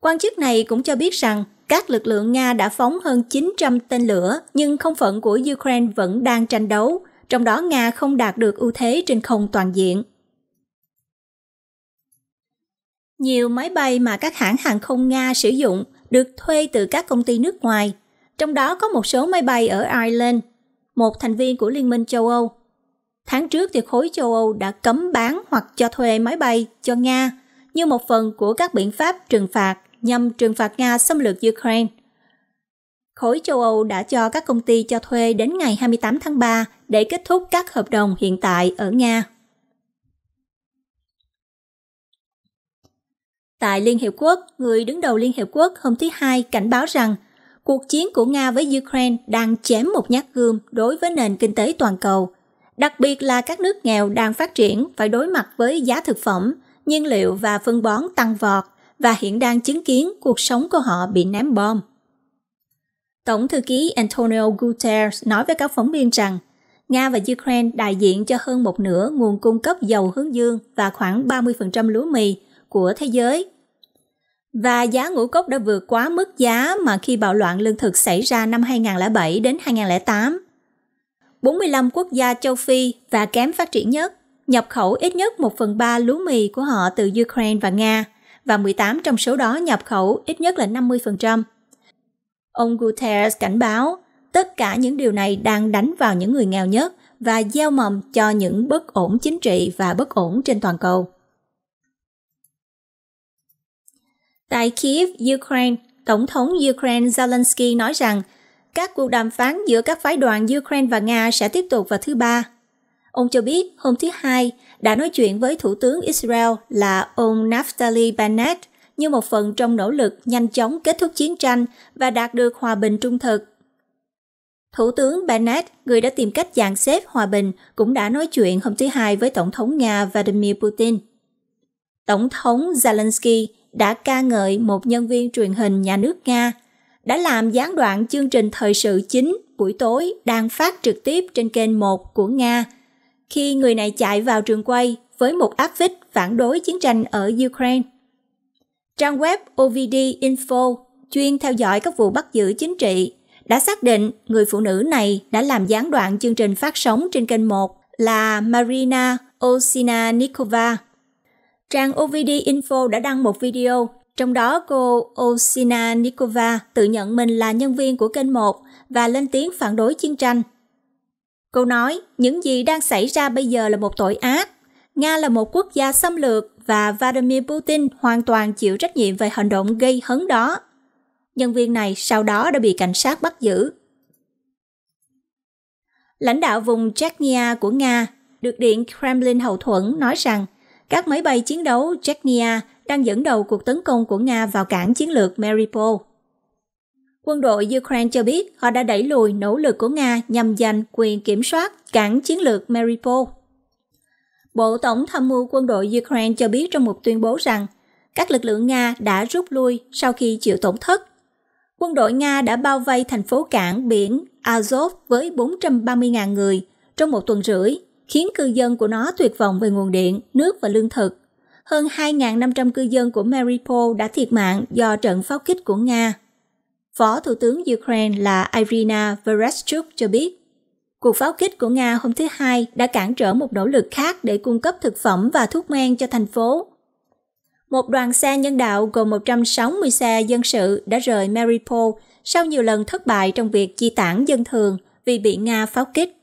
Quan chức này cũng cho biết rằng các lực lượng Nga đã phóng hơn 900 tên lửa, nhưng không phận của Ukraine vẫn đang tranh đấu, trong đó Nga không đạt được ưu thế trên không toàn diện. Nhiều máy bay mà các hãng hàng không Nga sử dụng được thuê từ các công ty nước ngoài trong đó có một số máy bay ở Ireland, một thành viên của Liên minh châu Âu. Tháng trước thì khối châu Âu đã cấm bán hoặc cho thuê máy bay cho Nga như một phần của các biện pháp trừng phạt nhằm trừng phạt Nga xâm lược Ukraine. Khối châu Âu đã cho các công ty cho thuê đến ngày 28 tháng 3 để kết thúc các hợp đồng hiện tại ở Nga. Tại Liên Hiệp Quốc, người đứng đầu Liên Hiệp Quốc hôm thứ Hai cảnh báo rằng – cuộc chiến của Nga với Ukraine đang chém một nhát gươm đối với nền kinh tế toàn cầu, đặc biệt là các nước nghèo đang phát triển phải đối mặt với giá thực phẩm, nhiên liệu và phân bón tăng vọt và hiện đang chứng kiến cuộc sống của họ bị ném bom. Tổng thư ký Antonio Guterres nói với các phóng viên rằng Nga và Ukraine đại diện cho hơn một nửa nguồn cung cấp dầu hướng dương và khoảng 30% lúa mì của thế giới và giá ngũ cốc đã vượt quá mức giá mà khi bạo loạn lương thực xảy ra năm 2007 đến 2008. 45 quốc gia châu Phi và kém phát triển nhất nhập khẩu ít nhất 1 phần 3 lúa mì của họ từ Ukraine và Nga và 18 trong số đó nhập khẩu ít nhất là 50%. Ông Guterres cảnh báo tất cả những điều này đang đánh vào những người nghèo nhất và gieo mầm cho những bất ổn chính trị và bất ổn trên toàn cầu. Tại Kiev, Ukraine, Tổng thống Ukraine Zelensky nói rằng các cuộc đàm phán giữa các phái đoàn Ukraine và Nga sẽ tiếp tục vào thứ Ba. Ông cho biết hôm thứ Hai đã nói chuyện với Thủ tướng Israel là ông Naftali Bennett như một phần trong nỗ lực nhanh chóng kết thúc chiến tranh và đạt được hòa bình trung thực. Thủ tướng Bennett, người đã tìm cách dàn xếp hòa bình, cũng đã nói chuyện hôm thứ Hai với Tổng thống Nga Vladimir Putin. Tổng thống Zelensky đã ca ngợi một nhân viên truyền hình nhà nước Nga đã làm gián đoạn chương trình thời sự chính buổi tối đang phát trực tiếp trên kênh 1 của Nga khi người này chạy vào trường quay với một áp phích phản đối chiến tranh ở Ukraine. Trang web OVD Info chuyên theo dõi các vụ bắt giữ chính trị đã xác định người phụ nữ này đã làm gián đoạn chương trình phát sóng trên kênh 1 là Marina Osina Nikova. Trang OVD Info đã đăng một video, trong đó cô Osina Nikova tự nhận mình là nhân viên của kênh 1 và lên tiếng phản đối chiến tranh. Cô nói, những gì đang xảy ra bây giờ là một tội ác. Nga là một quốc gia xâm lược và Vladimir Putin hoàn toàn chịu trách nhiệm về hành động gây hấn đó. Nhân viên này sau đó đã bị cảnh sát bắt giữ. Lãnh đạo vùng Chechnya của Nga được Điện Kremlin hậu thuẫn nói rằng các máy bay chiến đấu Chechnya đang dẫn đầu cuộc tấn công của Nga vào cảng chiến lược Mariupol. Quân đội Ukraine cho biết họ đã đẩy lùi nỗ lực của Nga nhằm giành quyền kiểm soát cảng chiến lược Mariupol. Bộ Tổng tham mưu quân đội Ukraine cho biết trong một tuyên bố rằng các lực lượng Nga đã rút lui sau khi chịu tổn thất. Quân đội Nga đã bao vây thành phố cảng biển Azov với 430.000 người trong một tuần rưỡi khiến cư dân của nó tuyệt vọng về nguồn điện, nước và lương thực. Hơn 2.500 cư dân của Mariupol đã thiệt mạng do trận pháo kích của Nga. Phó Thủ tướng Ukraine là Irina Vereshchuk cho biết, cuộc pháo kích của Nga hôm thứ Hai đã cản trở một nỗ lực khác để cung cấp thực phẩm và thuốc men cho thành phố. Một đoàn xe nhân đạo gồm 160 xe dân sự đã rời Mariupol sau nhiều lần thất bại trong việc di tản dân thường vì bị Nga pháo kích.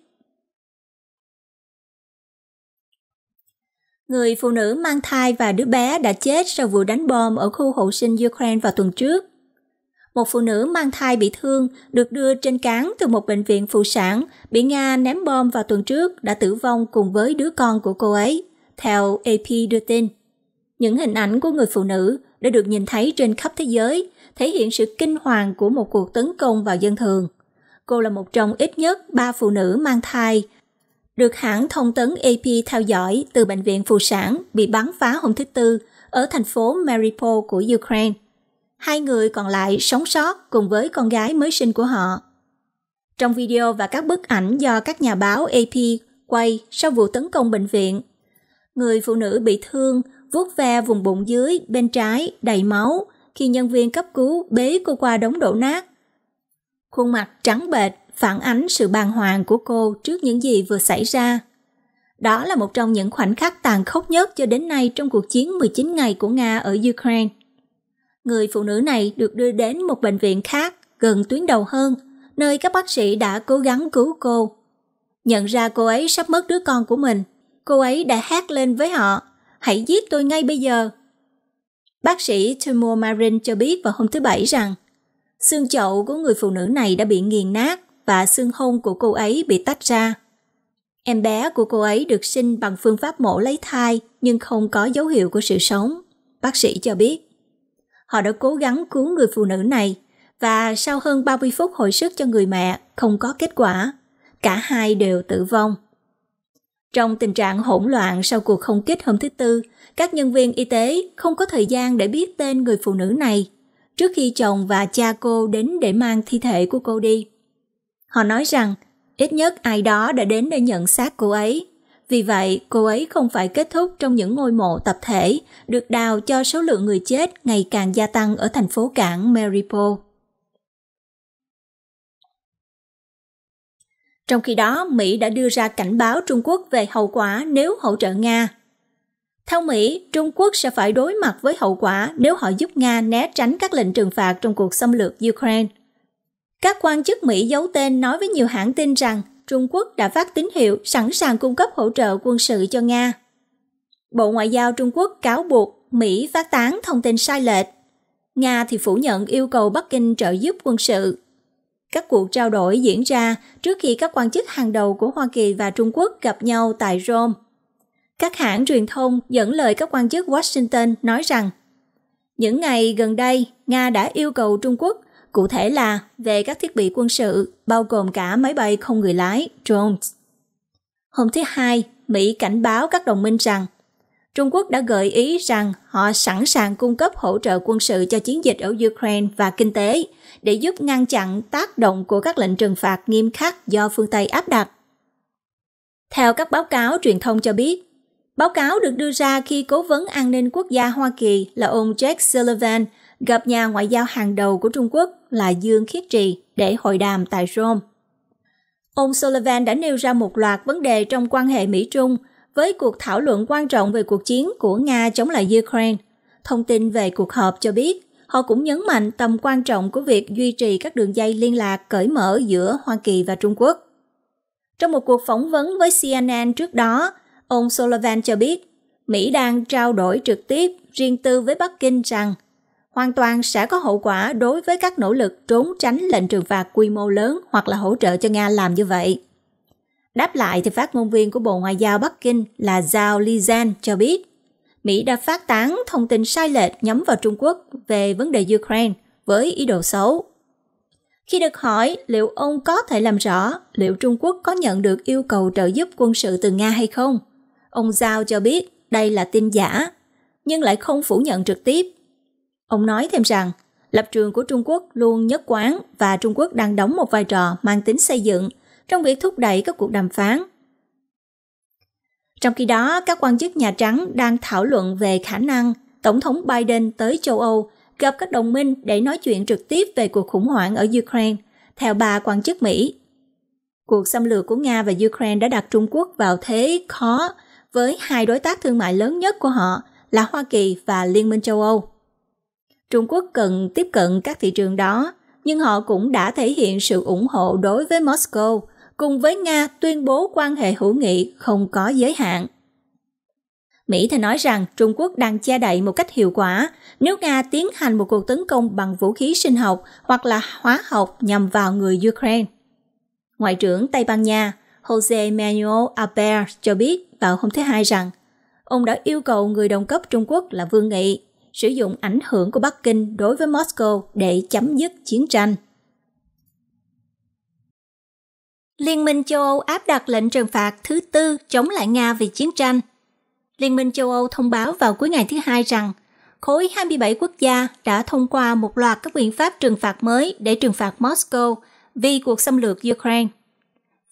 Người phụ nữ mang thai và đứa bé đã chết sau vụ đánh bom ở khu hậu sinh Ukraine vào tuần trước. Một phụ nữ mang thai bị thương được đưa trên cán từ một bệnh viện phụ sản bị Nga ném bom vào tuần trước đã tử vong cùng với đứa con của cô ấy, theo AP đưa tin. Những hình ảnh của người phụ nữ đã được nhìn thấy trên khắp thế giới, thể hiện sự kinh hoàng của một cuộc tấn công vào dân thường. Cô là một trong ít nhất ba phụ nữ mang thai được hãng thông tấn AP theo dõi từ bệnh viện phụ sản bị bắn phá hôm thứ Tư ở thành phố Mariupol của Ukraine. Hai người còn lại sống sót cùng với con gái mới sinh của họ. Trong video và các bức ảnh do các nhà báo AP quay sau vụ tấn công bệnh viện, người phụ nữ bị thương vuốt ve vùng bụng dưới bên trái đầy máu khi nhân viên cấp cứu bế cô qua đống đổ nát. Khuôn mặt trắng bệch phản ánh sự bàng hoàng của cô trước những gì vừa xảy ra. Đó là một trong những khoảnh khắc tàn khốc nhất cho đến nay trong cuộc chiến 19 ngày của Nga ở Ukraine. Người phụ nữ này được đưa đến một bệnh viện khác gần tuyến đầu hơn, nơi các bác sĩ đã cố gắng cứu cô. Nhận ra cô ấy sắp mất đứa con của mình, cô ấy đã hát lên với họ, hãy giết tôi ngay bây giờ. Bác sĩ Timur Marin cho biết vào hôm thứ Bảy rằng, xương chậu của người phụ nữ này đã bị nghiền nát và xương hông của cô ấy bị tách ra. Em bé của cô ấy được sinh bằng phương pháp mổ lấy thai nhưng không có dấu hiệu của sự sống, bác sĩ cho biết. Họ đã cố gắng cứu người phụ nữ này và sau hơn 30 phút hồi sức cho người mẹ không có kết quả, cả hai đều tử vong. Trong tình trạng hỗn loạn sau cuộc không kích hôm thứ Tư, các nhân viên y tế không có thời gian để biết tên người phụ nữ này trước khi chồng và cha cô đến để mang thi thể của cô đi. Họ nói rằng ít nhất ai đó đã đến để nhận xác cô ấy. Vì vậy, cô ấy không phải kết thúc trong những ngôi mộ tập thể được đào cho số lượng người chết ngày càng gia tăng ở thành phố cảng Mariupol. Trong khi đó, Mỹ đã đưa ra cảnh báo Trung Quốc về hậu quả nếu hỗ trợ Nga. Theo Mỹ, Trung Quốc sẽ phải đối mặt với hậu quả nếu họ giúp Nga né tránh các lệnh trừng phạt trong cuộc xâm lược Ukraine. Các quan chức Mỹ giấu tên nói với nhiều hãng tin rằng Trung Quốc đã phát tín hiệu sẵn sàng cung cấp hỗ trợ quân sự cho Nga. Bộ Ngoại giao Trung Quốc cáo buộc Mỹ phát tán thông tin sai lệch. Nga thì phủ nhận yêu cầu Bắc Kinh trợ giúp quân sự. Các cuộc trao đổi diễn ra trước khi các quan chức hàng đầu của Hoa Kỳ và Trung Quốc gặp nhau tại Rome. Các hãng truyền thông dẫn lời các quan chức Washington nói rằng những ngày gần đây, Nga đã yêu cầu Trung Quốc cụ thể là về các thiết bị quân sự, bao gồm cả máy bay không người lái, drones. Hôm thứ Hai, Mỹ cảnh báo các đồng minh rằng Trung Quốc đã gợi ý rằng họ sẵn sàng cung cấp hỗ trợ quân sự cho chiến dịch ở Ukraine và kinh tế để giúp ngăn chặn tác động của các lệnh trừng phạt nghiêm khắc do phương Tây áp đặt. Theo các báo cáo truyền thông cho biết, báo cáo được đưa ra khi cố vấn an ninh quốc gia Hoa Kỳ là ông Jack Sullivan – gặp nhà ngoại giao hàng đầu của Trung Quốc là Dương Khiết Trì để hội đàm tại Rome. Ông Sullivan đã nêu ra một loạt vấn đề trong quan hệ Mỹ-Trung với cuộc thảo luận quan trọng về cuộc chiến của Nga chống lại Ukraine. Thông tin về cuộc họp cho biết, họ cũng nhấn mạnh tầm quan trọng của việc duy trì các đường dây liên lạc cởi mở giữa Hoa Kỳ và Trung Quốc. Trong một cuộc phỏng vấn với CNN trước đó, ông Sullivan cho biết Mỹ đang trao đổi trực tiếp riêng tư với Bắc Kinh rằng hoàn toàn sẽ có hậu quả đối với các nỗ lực trốn tránh lệnh trừng phạt quy mô lớn hoặc là hỗ trợ cho Nga làm như vậy. Đáp lại thì phát ngôn viên của Bộ Ngoại giao Bắc Kinh là Zhao Lijian cho biết, Mỹ đã phát tán thông tin sai lệch nhắm vào Trung Quốc về vấn đề Ukraine với ý đồ xấu. Khi được hỏi liệu ông có thể làm rõ liệu Trung Quốc có nhận được yêu cầu trợ giúp quân sự từ Nga hay không, ông Zhao cho biết đây là tin giả, nhưng lại không phủ nhận trực tiếp Ông nói thêm rằng, lập trường của Trung Quốc luôn nhất quán và Trung Quốc đang đóng một vai trò mang tính xây dựng trong việc thúc đẩy các cuộc đàm phán. Trong khi đó, các quan chức Nhà Trắng đang thảo luận về khả năng Tổng thống Biden tới châu Âu gặp các đồng minh để nói chuyện trực tiếp về cuộc khủng hoảng ở Ukraine, theo bà quan chức Mỹ. Cuộc xâm lược của Nga và Ukraine đã đặt Trung Quốc vào thế khó với hai đối tác thương mại lớn nhất của họ là Hoa Kỳ và Liên minh châu Âu. Trung Quốc cần tiếp cận các thị trường đó, nhưng họ cũng đã thể hiện sự ủng hộ đối với Moscow, cùng với Nga tuyên bố quan hệ hữu nghị không có giới hạn. Mỹ thì nói rằng Trung Quốc đang che đậy một cách hiệu quả nếu Nga tiến hành một cuộc tấn công bằng vũ khí sinh học hoặc là hóa học nhằm vào người Ukraine. Ngoại trưởng Tây Ban Nha Jose Manuel Aper cho biết vào hôm thứ Hai rằng ông đã yêu cầu người đồng cấp Trung Quốc là Vương Nghị sử dụng ảnh hưởng của Bắc Kinh đối với Moscow để chấm dứt chiến tranh. Liên minh châu Âu áp đặt lệnh trừng phạt thứ tư chống lại Nga vì chiến tranh. Liên minh châu Âu thông báo vào cuối ngày thứ Hai rằng khối 27 quốc gia đã thông qua một loạt các biện pháp trừng phạt mới để trừng phạt Moscow vì cuộc xâm lược Ukraine.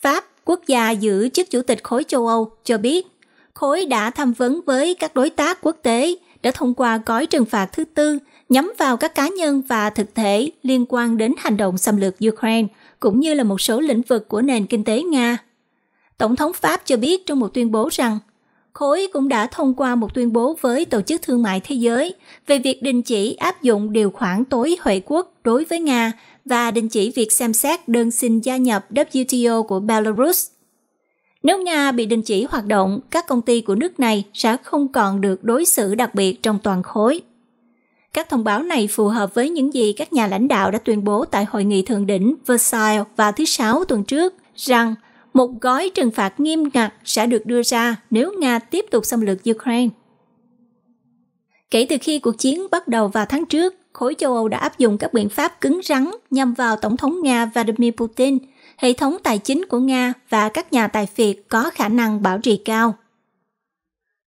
Pháp, quốc gia giữ chức chủ tịch khối châu Âu, cho biết khối đã tham vấn với các đối tác quốc tế đã thông qua gói trừng phạt thứ tư nhắm vào các cá nhân và thực thể liên quan đến hành động xâm lược Ukraine, cũng như là một số lĩnh vực của nền kinh tế Nga. Tổng thống Pháp cho biết trong một tuyên bố rằng khối cũng đã thông qua một tuyên bố với Tổ chức Thương mại Thế giới về việc đình chỉ áp dụng điều khoản tối huệ quốc đối với Nga và đình chỉ việc xem xét đơn xin gia nhập WTO của Belarus nếu Nga bị đình chỉ hoạt động, các công ty của nước này sẽ không còn được đối xử đặc biệt trong toàn khối. Các thông báo này phù hợp với những gì các nhà lãnh đạo đã tuyên bố tại hội nghị thượng đỉnh Versailles vào thứ Sáu tuần trước, rằng một gói trừng phạt nghiêm ngặt sẽ được đưa ra nếu Nga tiếp tục xâm lược Ukraine. Kể từ khi cuộc chiến bắt đầu vào tháng trước, khối châu Âu đã áp dụng các biện pháp cứng rắn nhằm vào Tổng thống Nga Vladimir Putin – hệ thống tài chính của Nga và các nhà tài phiệt có khả năng bảo trì cao.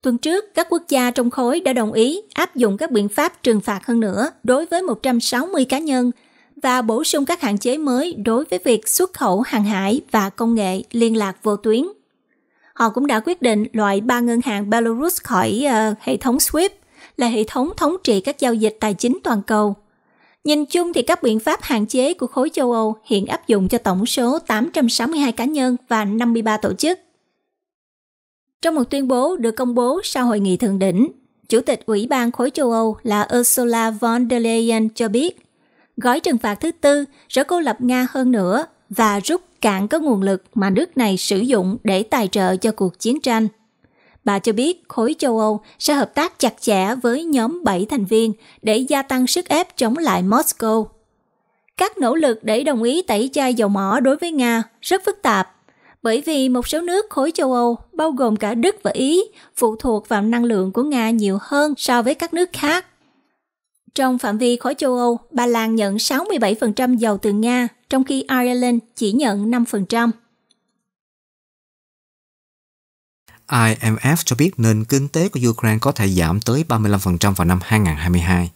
Tuần trước, các quốc gia trong khối đã đồng ý áp dụng các biện pháp trừng phạt hơn nữa đối với 160 cá nhân và bổ sung các hạn chế mới đối với việc xuất khẩu hàng hải và công nghệ liên lạc vô tuyến. Họ cũng đã quyết định loại ba ngân hàng Belarus khỏi uh, hệ thống SWIFT là hệ thống thống trị các giao dịch tài chính toàn cầu Nhìn chung thì các biện pháp hạn chế của khối châu Âu hiện áp dụng cho tổng số 862 cá nhân và 53 tổ chức. Trong một tuyên bố được công bố sau hội nghị thượng đỉnh, Chủ tịch Ủy ban khối châu Âu là Ursula von der Leyen cho biết, gói trừng phạt thứ tư sẽ cô lập Nga hơn nữa và rút cạn các nguồn lực mà nước này sử dụng để tài trợ cho cuộc chiến tranh. Bà cho biết khối châu Âu sẽ hợp tác chặt chẽ với nhóm 7 thành viên để gia tăng sức ép chống lại Moscow. Các nỗ lực để đồng ý tẩy chay dầu mỏ đối với Nga rất phức tạp bởi vì một số nước khối châu Âu, bao gồm cả Đức và Ý, phụ thuộc vào năng lượng của Nga nhiều hơn so với các nước khác. Trong phạm vi khối châu Âu, Ba Lan nhận 67% dầu từ Nga, trong khi Ireland chỉ nhận 5%. IMF cho biết nền kinh tế của Ukraine có thể giảm tới 35% vào năm 2022.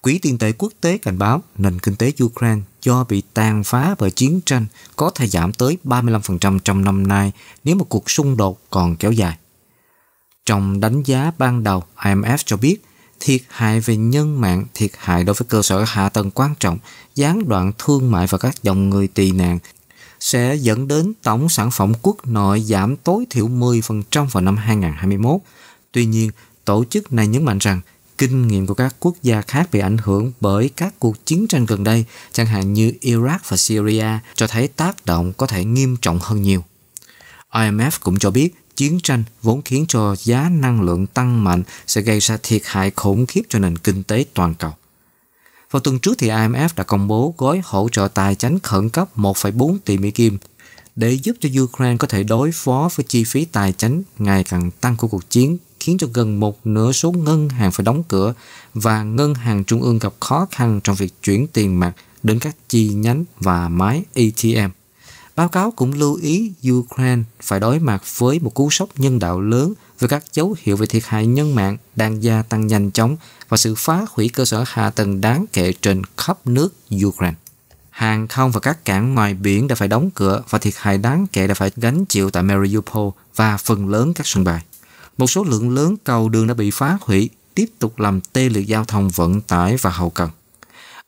Quỹ tiền tệ quốc tế cảnh báo nền kinh tế Ukraine do bị tàn phá bởi chiến tranh có thể giảm tới 35% trong năm nay nếu một cuộc xung đột còn kéo dài. Trong đánh giá ban đầu, IMF cho biết thiệt hại về nhân mạng, thiệt hại đối với cơ sở hạ tầng quan trọng, gián đoạn thương mại và các dòng người tị nạn sẽ dẫn đến tổng sản phẩm quốc nội giảm tối thiểu 10% vào năm 2021. Tuy nhiên, tổ chức này nhấn mạnh rằng kinh nghiệm của các quốc gia khác bị ảnh hưởng bởi các cuộc chiến tranh gần đây, chẳng hạn như Iraq và Syria, cho thấy tác động có thể nghiêm trọng hơn nhiều. IMF cũng cho biết chiến tranh vốn khiến cho giá năng lượng tăng mạnh sẽ gây ra thiệt hại khủng khiếp cho nền kinh tế toàn cầu. Vào tuần trước thì IMF đã công bố gói hỗ trợ tài chính khẩn cấp 1,4 tỷ Mỹ Kim để giúp cho Ukraine có thể đối phó với chi phí tài chính ngày càng tăng của cuộc chiến khiến cho gần một nửa số ngân hàng phải đóng cửa và ngân hàng trung ương gặp khó khăn trong việc chuyển tiền mặt đến các chi nhánh và máy ATM. Báo cáo cũng lưu ý Ukraine phải đối mặt với một cú sốc nhân đạo lớn về các dấu hiệu về thiệt hại nhân mạng đang gia tăng nhanh chóng và sự phá hủy cơ sở hạ tầng đáng kể trên khắp nước Ukraine. Hàng không và các cảng ngoài biển đã phải đóng cửa và thiệt hại đáng kể đã phải gánh chịu tại Mariupol và phần lớn các sân bay. Một số lượng lớn cầu đường đã bị phá hủy, tiếp tục làm tê liệt giao thông vận tải và hậu cần.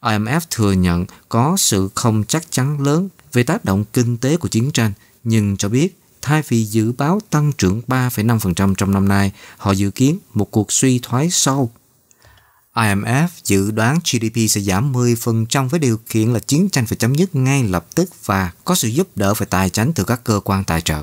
IMF thừa nhận có sự không chắc chắn lớn về tác động kinh tế của chiến tranh, nhưng cho biết Thay vì dự báo tăng trưởng 3,5% trong năm nay, họ dự kiến một cuộc suy thoái sâu. IMF dự đoán GDP sẽ giảm 10% với điều kiện là chiến tranh phải chấm dứt ngay lập tức và có sự giúp đỡ về tài chính từ các cơ quan tài trợ.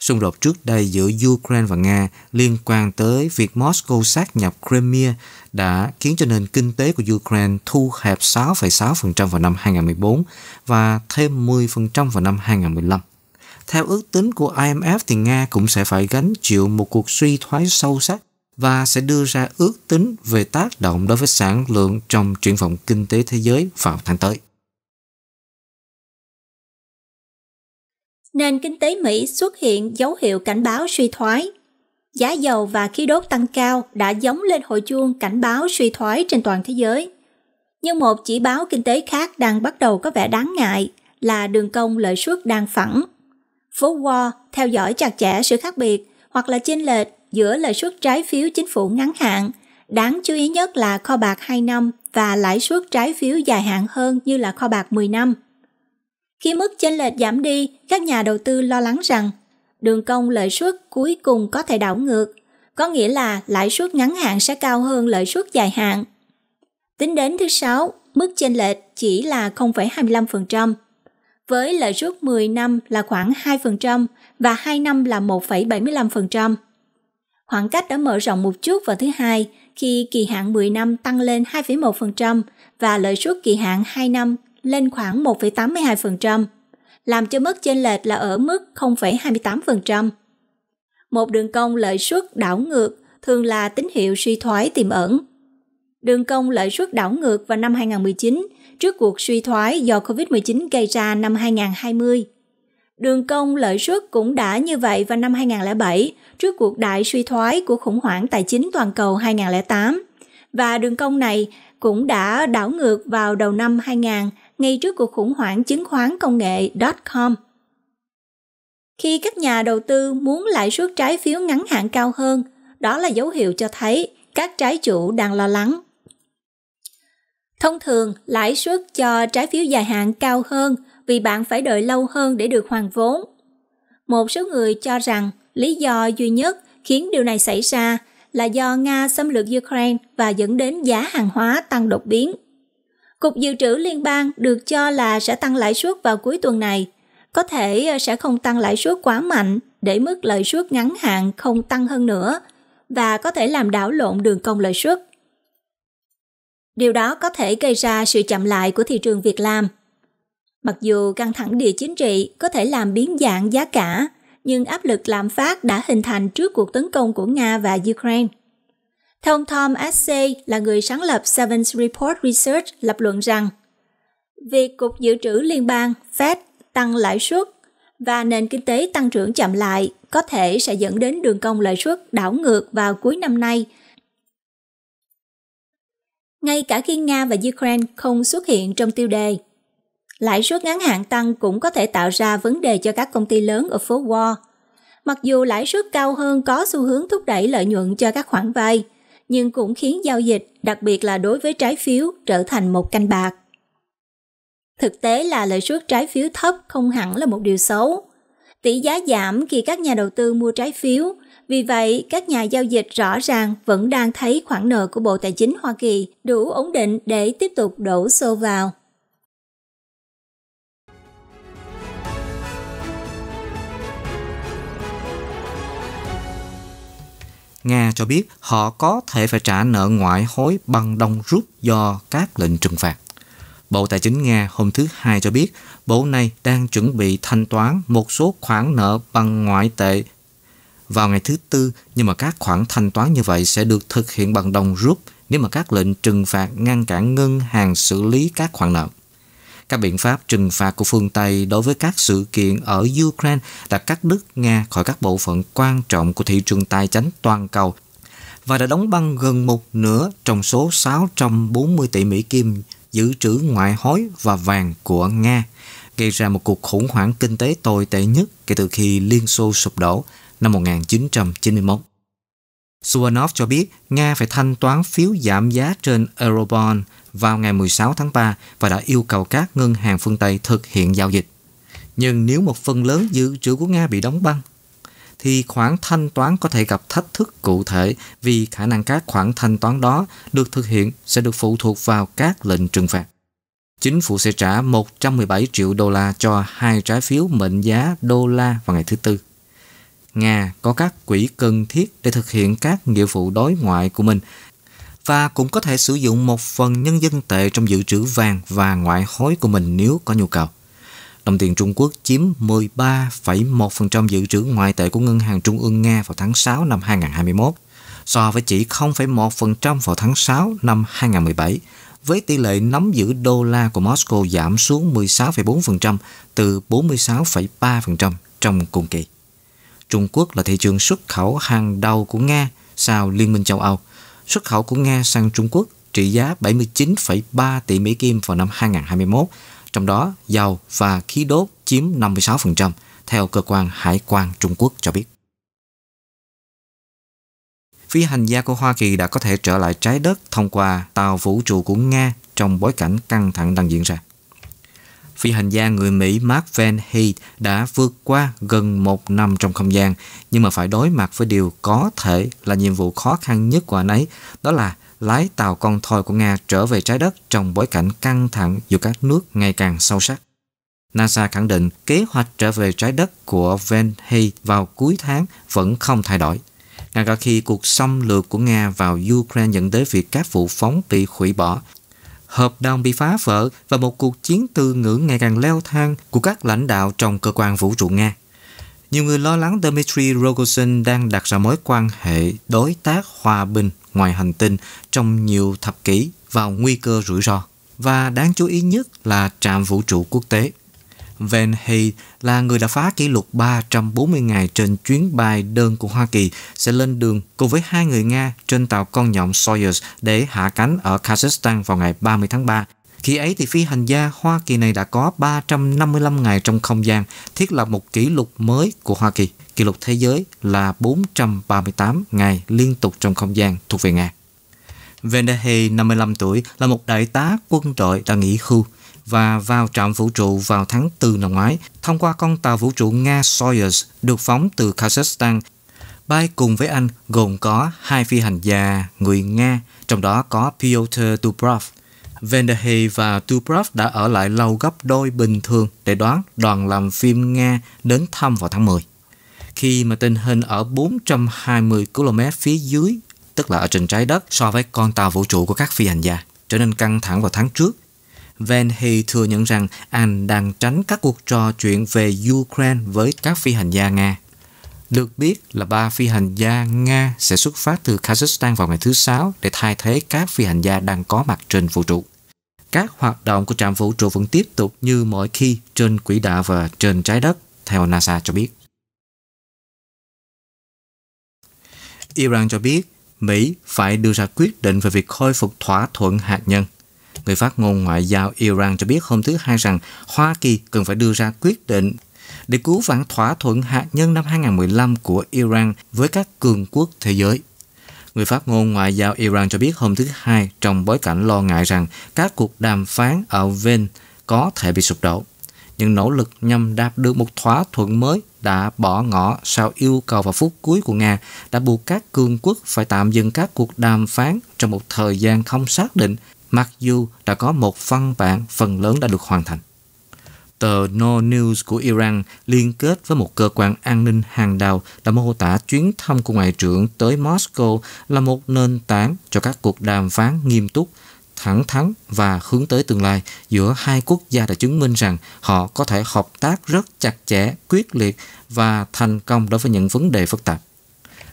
Xung đột trước đây giữa Ukraine và Nga liên quan tới việc Moscow sát nhập Crimea đã khiến cho nền kinh tế của Ukraine thu hẹp 6,6% vào năm 2014 và thêm 10% vào năm 2015. Theo ước tính của IMF thì Nga cũng sẽ phải gánh chịu một cuộc suy thoái sâu sắc và sẽ đưa ra ước tính về tác động đối với sản lượng trong triển vọng kinh tế thế giới vào tháng tới. Nền kinh tế Mỹ xuất hiện dấu hiệu cảnh báo suy thoái. Giá dầu và khí đốt tăng cao đã giống lên hồi chuông cảnh báo suy thoái trên toàn thế giới. Nhưng một chỉ báo kinh tế khác đang bắt đầu có vẻ đáng ngại là đường cong lợi suất đang phẳng phố Wall theo dõi chặt chẽ sự khác biệt hoặc là chênh lệch giữa lợi suất trái phiếu chính phủ ngắn hạn, đáng chú ý nhất là kho bạc 2 năm và lãi suất trái phiếu dài hạn hơn như là kho bạc 10 năm. Khi mức chênh lệch giảm đi, các nhà đầu tư lo lắng rằng đường cong lợi suất cuối cùng có thể đảo ngược, có nghĩa là lãi suất ngắn hạn sẽ cao hơn lợi suất dài hạn. Tính đến thứ sáu, mức chênh lệch chỉ là 0,25% với lợi suất 10 năm là khoảng 2% và 2 năm là 1,75%. Khoảng cách đã mở rộng một chút vào thứ hai khi kỳ hạn 10 năm tăng lên 2,1% và lợi suất kỳ hạn 2 năm lên khoảng 1,82%, làm cho mức chênh lệch là ở mức 0,28%. Một đường cong lợi suất đảo ngược thường là tín hiệu suy thoái tiềm ẩn. Đường cong lợi suất đảo ngược vào năm 2019 trước cuộc suy thoái do COVID-19 gây ra năm 2020. Đường công lợi suất cũng đã như vậy vào năm 2007, trước cuộc đại suy thoái của khủng hoảng tài chính toàn cầu 2008. Và đường công này cũng đã đảo ngược vào đầu năm 2000, ngay trước cuộc khủng hoảng chứng khoán công nghệ dot-com. Khi các nhà đầu tư muốn lãi suất trái phiếu ngắn hạn cao hơn, đó là dấu hiệu cho thấy các trái chủ đang lo lắng Thông thường, lãi suất cho trái phiếu dài hạn cao hơn vì bạn phải đợi lâu hơn để được hoàn vốn. Một số người cho rằng lý do duy nhất khiến điều này xảy ra là do Nga xâm lược Ukraine và dẫn đến giá hàng hóa tăng đột biến. Cục Dự trữ Liên bang được cho là sẽ tăng lãi suất vào cuối tuần này, có thể sẽ không tăng lãi suất quá mạnh để mức lợi suất ngắn hạn không tăng hơn nữa và có thể làm đảo lộn đường cong lợi suất. Điều đó có thể gây ra sự chậm lại của thị trường việc làm. Mặc dù căng thẳng địa chính trị có thể làm biến dạng giá cả, nhưng áp lực lạm phát đã hình thành trước cuộc tấn công của Nga và Ukraine. Theo ông Tom Assay là người sáng lập Seventh Report Research lập luận rằng việc Cục Dự trữ Liên bang Fed tăng lãi suất và nền kinh tế tăng trưởng chậm lại có thể sẽ dẫn đến đường cong lãi suất đảo ngược vào cuối năm nay – ngay cả khi Nga và Ukraine không xuất hiện trong tiêu đề. Lãi suất ngắn hạn tăng cũng có thể tạo ra vấn đề cho các công ty lớn ở phố Wall. Mặc dù lãi suất cao hơn có xu hướng thúc đẩy lợi nhuận cho các khoản vay, nhưng cũng khiến giao dịch, đặc biệt là đối với trái phiếu, trở thành một canh bạc. Thực tế là lợi suất trái phiếu thấp không hẳn là một điều xấu. Tỷ giá giảm khi các nhà đầu tư mua trái phiếu vì vậy, các nhà giao dịch rõ ràng vẫn đang thấy khoản nợ của Bộ Tài chính Hoa Kỳ đủ ổn định để tiếp tục đổ xô vào. Nga cho biết họ có thể phải trả nợ ngoại hối bằng đồng rút do các lệnh trừng phạt. Bộ Tài chính Nga hôm thứ Hai cho biết bộ này đang chuẩn bị thanh toán một số khoản nợ bằng ngoại tệ vào ngày thứ tư nhưng mà các khoản thanh toán như vậy sẽ được thực hiện bằng đồng rút nếu mà các lệnh trừng phạt ngăn cản ngân hàng xử lý các khoản nợ. Các biện pháp trừng phạt của phương Tây đối với các sự kiện ở Ukraine đã cắt đứt Nga khỏi các bộ phận quan trọng của thị trường tài chính toàn cầu và đã đóng băng gần một nửa trong số 640 tỷ Mỹ Kim dự trữ ngoại hối và vàng của Nga, gây ra một cuộc khủng hoảng kinh tế tồi tệ nhất kể từ khi Liên Xô sụp đổ năm 1991. Suvanov cho biết Nga phải thanh toán phiếu giảm giá trên Eurobond vào ngày 16 tháng 3 và đã yêu cầu các ngân hàng phương Tây thực hiện giao dịch. Nhưng nếu một phần lớn dự trữ của Nga bị đóng băng, thì khoản thanh toán có thể gặp thách thức cụ thể vì khả năng các khoản thanh toán đó được thực hiện sẽ được phụ thuộc vào các lệnh trừng phạt. Chính phủ sẽ trả 117 triệu đô la cho hai trái phiếu mệnh giá đô la vào ngày thứ Tư. Nga có các quỹ cần thiết để thực hiện các nghĩa vụ đối ngoại của mình và cũng có thể sử dụng một phần nhân dân tệ trong dự trữ vàng và ngoại hối của mình nếu có nhu cầu. Đồng tiền Trung Quốc chiếm 13,1% dự trữ ngoại tệ của Ngân hàng Trung ương Nga vào tháng 6 năm 2021, so với chỉ 0,1% vào tháng 6 năm 2017, với tỷ lệ nắm giữ đô la của Moscow giảm xuống 16,4% từ 46,3% trong cùng kỳ. Trung Quốc là thị trường xuất khẩu hàng đầu của Nga sau Liên minh châu Âu. Xuất khẩu của Nga sang Trung Quốc trị giá 79,3 tỷ Mỹ Kim vào năm 2021, trong đó dầu và khí đốt chiếm 56%, theo cơ quan hải quan Trung Quốc cho biết. Phi hành gia của Hoa Kỳ đã có thể trở lại trái đất thông qua tàu vũ trụ của Nga trong bối cảnh căng thẳng đang diễn ra phi hành gia người Mỹ Mark Van Heet đã vượt qua gần một năm trong không gian, nhưng mà phải đối mặt với điều có thể là nhiệm vụ khó khăn nhất của anh ấy, đó là lái tàu con thoi của Nga trở về trái đất trong bối cảnh căng thẳng giữa các nước ngày càng sâu sắc. NASA khẳng định kế hoạch trở về trái đất của Van Heet vào cuối tháng vẫn không thay đổi. Ngay cả khi cuộc xâm lược của Nga vào Ukraine dẫn tới việc các vụ phóng bị hủy bỏ, hợp đồng bị phá vỡ và một cuộc chiến từ ngữ ngày càng leo thang của các lãnh đạo trong cơ quan vũ trụ Nga. Nhiều người lo lắng Dmitry Rogozin đang đặt ra mối quan hệ đối tác hòa bình ngoài hành tinh trong nhiều thập kỷ vào nguy cơ rủi ro. Và đáng chú ý nhất là trạm vũ trụ quốc tế. Van Hay là người đã phá kỷ lục 340 ngày trên chuyến bay đơn của Hoa Kỳ sẽ lên đường cùng với hai người Nga trên tàu con nhộng Soyuz để hạ cánh ở Kazakhstan vào ngày 30 tháng 3. Khi ấy thì phi hành gia Hoa Kỳ này đã có 355 ngày trong không gian, thiết lập một kỷ lục mới của Hoa Kỳ. Kỷ lục thế giới là 438 ngày liên tục trong không gian thuộc về Nga. Vendehe, 55 tuổi, là một đại tá quân đội đã nghỉ hưu và vào trạm vũ trụ vào tháng 4 năm ngoái thông qua con tàu vũ trụ Nga Soyuz được phóng từ Kazakhstan. Bay cùng với anh gồm có hai phi hành gia người Nga, trong đó có Pyotr Dubrov. Vendehi và Dubrov đã ở lại lâu gấp đôi bình thường để đoán đoàn làm phim Nga đến thăm vào tháng 10. Khi mà tình hình ở 420 km phía dưới, tức là ở trên trái đất so với con tàu vũ trụ của các phi hành gia, trở nên căng thẳng vào tháng trước Van Hee thừa nhận rằng anh đang tránh các cuộc trò chuyện về Ukraine với các phi hành gia Nga. Được biết là ba phi hành gia Nga sẽ xuất phát từ Kazakhstan vào ngày thứ Sáu để thay thế các phi hành gia đang có mặt trên vũ trụ. Các hoạt động của trạm vũ trụ vẫn tiếp tục như mọi khi trên quỹ đạo và trên trái đất, theo NASA cho biết. Iran cho biết Mỹ phải đưa ra quyết định về việc khôi phục thỏa thuận hạt nhân. Người phát ngôn ngoại giao Iran cho biết hôm thứ Hai rằng Hoa Kỳ cần phải đưa ra quyết định để cứu vãn thỏa thuận hạt nhân năm 2015 của Iran với các cường quốc thế giới. Người phát ngôn ngoại giao Iran cho biết hôm thứ Hai trong bối cảnh lo ngại rằng các cuộc đàm phán ở Ven có thể bị sụp đổ. Những nỗ lực nhằm đạt được một thỏa thuận mới đã bỏ ngỏ sau yêu cầu vào phút cuối của Nga đã buộc các cường quốc phải tạm dừng các cuộc đàm phán trong một thời gian không xác định mặc dù đã có một văn bản phần lớn đã được hoàn thành. Tờ No News của Iran liên kết với một cơ quan an ninh hàng đầu đã mô tả chuyến thăm của Ngoại trưởng tới Moscow là một nền tảng cho các cuộc đàm phán nghiêm túc, thẳng thắn và hướng tới tương lai giữa hai quốc gia đã chứng minh rằng họ có thể hợp tác rất chặt chẽ, quyết liệt và thành công đối với những vấn đề phức tạp.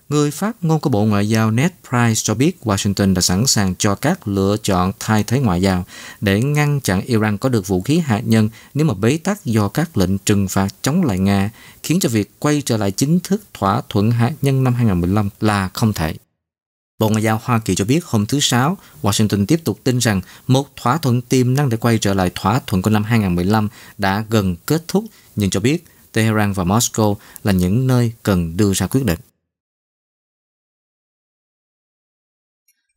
Người phát ngôn của Bộ Ngoại giao Ned Price cho biết Washington đã sẵn sàng cho các lựa chọn thay thế ngoại giao để ngăn chặn Iran có được vũ khí hạt nhân nếu mà bế tắc do các lệnh trừng phạt chống lại Nga, khiến cho việc quay trở lại chính thức thỏa thuận hạt nhân năm 2015 là không thể. Bộ Ngoại giao Hoa Kỳ cho biết hôm thứ Sáu, Washington tiếp tục tin rằng một thỏa thuận tiềm năng để quay trở lại thỏa thuận của năm 2015 đã gần kết thúc, nhưng cho biết Tehran và Moscow là những nơi cần đưa ra quyết định.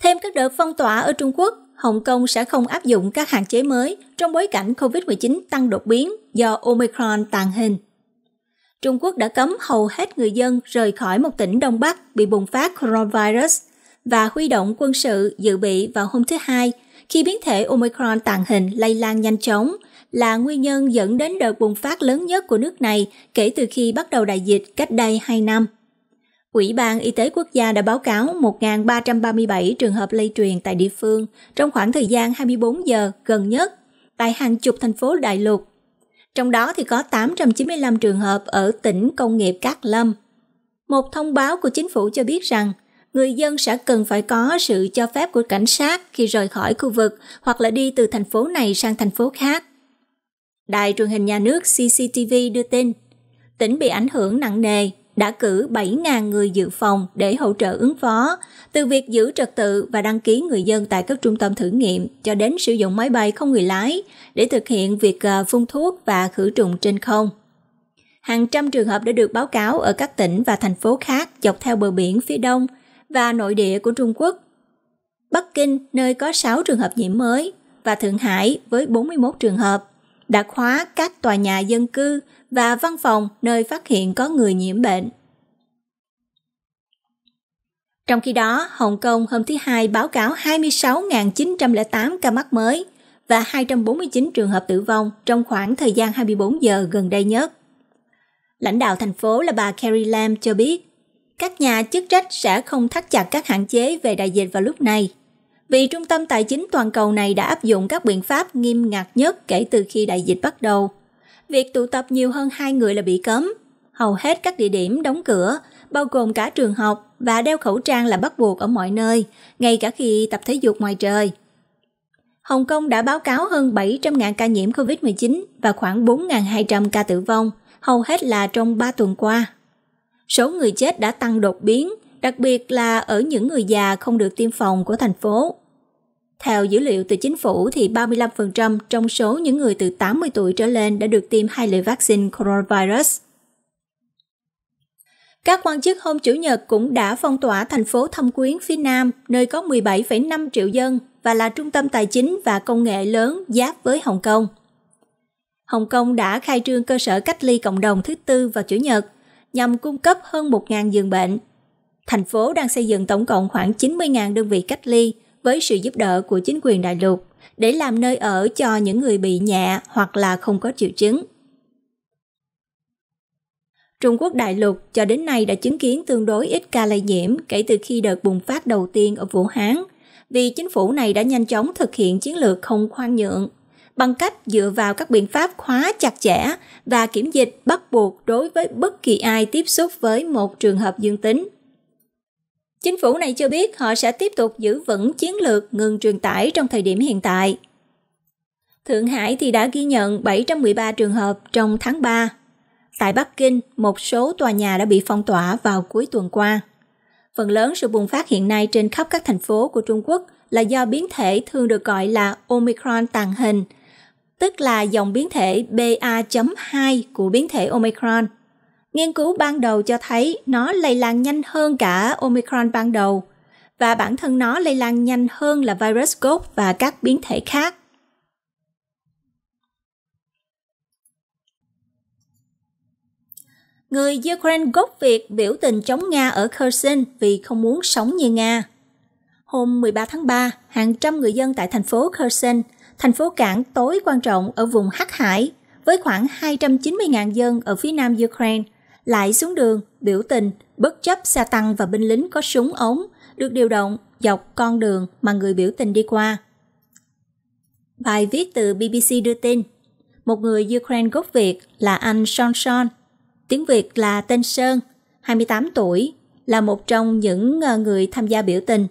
Thêm các đợt phong tỏa ở Trung Quốc, Hồng Kông sẽ không áp dụng các hạn chế mới trong bối cảnh COVID-19 tăng đột biến do Omicron tàn hình. Trung Quốc đã cấm hầu hết người dân rời khỏi một tỉnh Đông Bắc bị bùng phát coronavirus và huy động quân sự dự bị vào hôm thứ Hai khi biến thể Omicron tàn hình lây lan nhanh chóng là nguyên nhân dẫn đến đợt bùng phát lớn nhất của nước này kể từ khi bắt đầu đại dịch cách đây 2 năm. Ủy ban Y tế Quốc gia đã báo cáo 1.337 trường hợp lây truyền tại địa phương trong khoảng thời gian 24 giờ gần nhất tại hàng chục thành phố đại lục. Trong đó thì có 895 trường hợp ở tỉnh công nghiệp Cát Lâm. Một thông báo của chính phủ cho biết rằng người dân sẽ cần phải có sự cho phép của cảnh sát khi rời khỏi khu vực hoặc là đi từ thành phố này sang thành phố khác. Đài truyền hình nhà nước CCTV đưa tin, tỉnh bị ảnh hưởng nặng nề đã cử 7.000 người dự phòng để hỗ trợ ứng phó, từ việc giữ trật tự và đăng ký người dân tại các trung tâm thử nghiệm cho đến sử dụng máy bay không người lái để thực hiện việc à, phun thuốc và khử trùng trên không. Hàng trăm trường hợp đã được báo cáo ở các tỉnh và thành phố khác dọc theo bờ biển phía đông và nội địa của Trung Quốc. Bắc Kinh, nơi có 6 trường hợp nhiễm mới, và Thượng Hải với 41 trường hợp đã khóa các tòa nhà dân cư và văn phòng nơi phát hiện có người nhiễm bệnh. Trong khi đó, Hồng Kông hôm thứ Hai báo cáo 26.908 ca mắc mới và 249 trường hợp tử vong trong khoảng thời gian 24 giờ gần đây nhất. Lãnh đạo thành phố là bà Carrie Lam cho biết, các nhà chức trách sẽ không thắt chặt các hạn chế về đại dịch vào lúc này – vì trung tâm tài chính toàn cầu này đã áp dụng các biện pháp nghiêm ngặt nhất kể từ khi đại dịch bắt đầu. Việc tụ tập nhiều hơn hai người là bị cấm. Hầu hết các địa điểm đóng cửa, bao gồm cả trường học và đeo khẩu trang là bắt buộc ở mọi nơi, ngay cả khi tập thể dục ngoài trời. Hồng Kông đã báo cáo hơn 700.000 ca nhiễm COVID-19 và khoảng 4.200 ca tử vong, hầu hết là trong 3 tuần qua. Số người chết đã tăng đột biến đặc biệt là ở những người già không được tiêm phòng của thành phố. Theo dữ liệu từ chính phủ thì 35% trong số những người từ 80 tuổi trở lên đã được tiêm hai liều vaccine coronavirus. Các quan chức hôm Chủ nhật cũng đã phong tỏa thành phố Thâm Quyến phía Nam, nơi có 17,5 triệu dân và là trung tâm tài chính và công nghệ lớn giáp với Hồng Kông. Hồng Kông đã khai trương cơ sở cách ly cộng đồng thứ tư vào Chủ nhật, nhằm cung cấp hơn 1.000 giường bệnh thành phố đang xây dựng tổng cộng khoảng 90.000 đơn vị cách ly với sự giúp đỡ của chính quyền đại lục để làm nơi ở cho những người bị nhẹ hoặc là không có triệu chứng. Trung Quốc đại lục cho đến nay đã chứng kiến tương đối ít ca lây nhiễm kể từ khi đợt bùng phát đầu tiên ở Vũ Hán, vì chính phủ này đã nhanh chóng thực hiện chiến lược không khoan nhượng bằng cách dựa vào các biện pháp khóa chặt chẽ và kiểm dịch bắt buộc đối với bất kỳ ai tiếp xúc với một trường hợp dương tính – Chính phủ này cho biết họ sẽ tiếp tục giữ vững chiến lược ngừng truyền tải trong thời điểm hiện tại. Thượng Hải thì đã ghi nhận 713 trường hợp trong tháng 3. Tại Bắc Kinh, một số tòa nhà đã bị phong tỏa vào cuối tuần qua. Phần lớn sự bùng phát hiện nay trên khắp các thành phố của Trung Quốc là do biến thể thường được gọi là Omicron tàng hình, tức là dòng biến thể BA.2 của biến thể Omicron – Nghiên cứu ban đầu cho thấy nó lây lan nhanh hơn cả Omicron ban đầu và bản thân nó lây lan nhanh hơn là virus gốc và các biến thể khác. Người Ukraine gốc Việt biểu tình chống Nga ở Kherson vì không muốn sống như Nga. Hôm 13 tháng 3, hàng trăm người dân tại thành phố Kherson, thành phố cảng tối quan trọng ở vùng Hắc Hải, với khoảng 290.000 dân ở phía nam Ukraine, lại xuống đường, biểu tình, bất chấp xe tăng và binh lính có súng ống được điều động dọc con đường mà người biểu tình đi qua. Bài viết từ BBC đưa tin, một người Ukraine gốc Việt là anh Son Son, tiếng Việt là tên Sơn, 28 tuổi, là một trong những ờ, người tham gia biểu tình.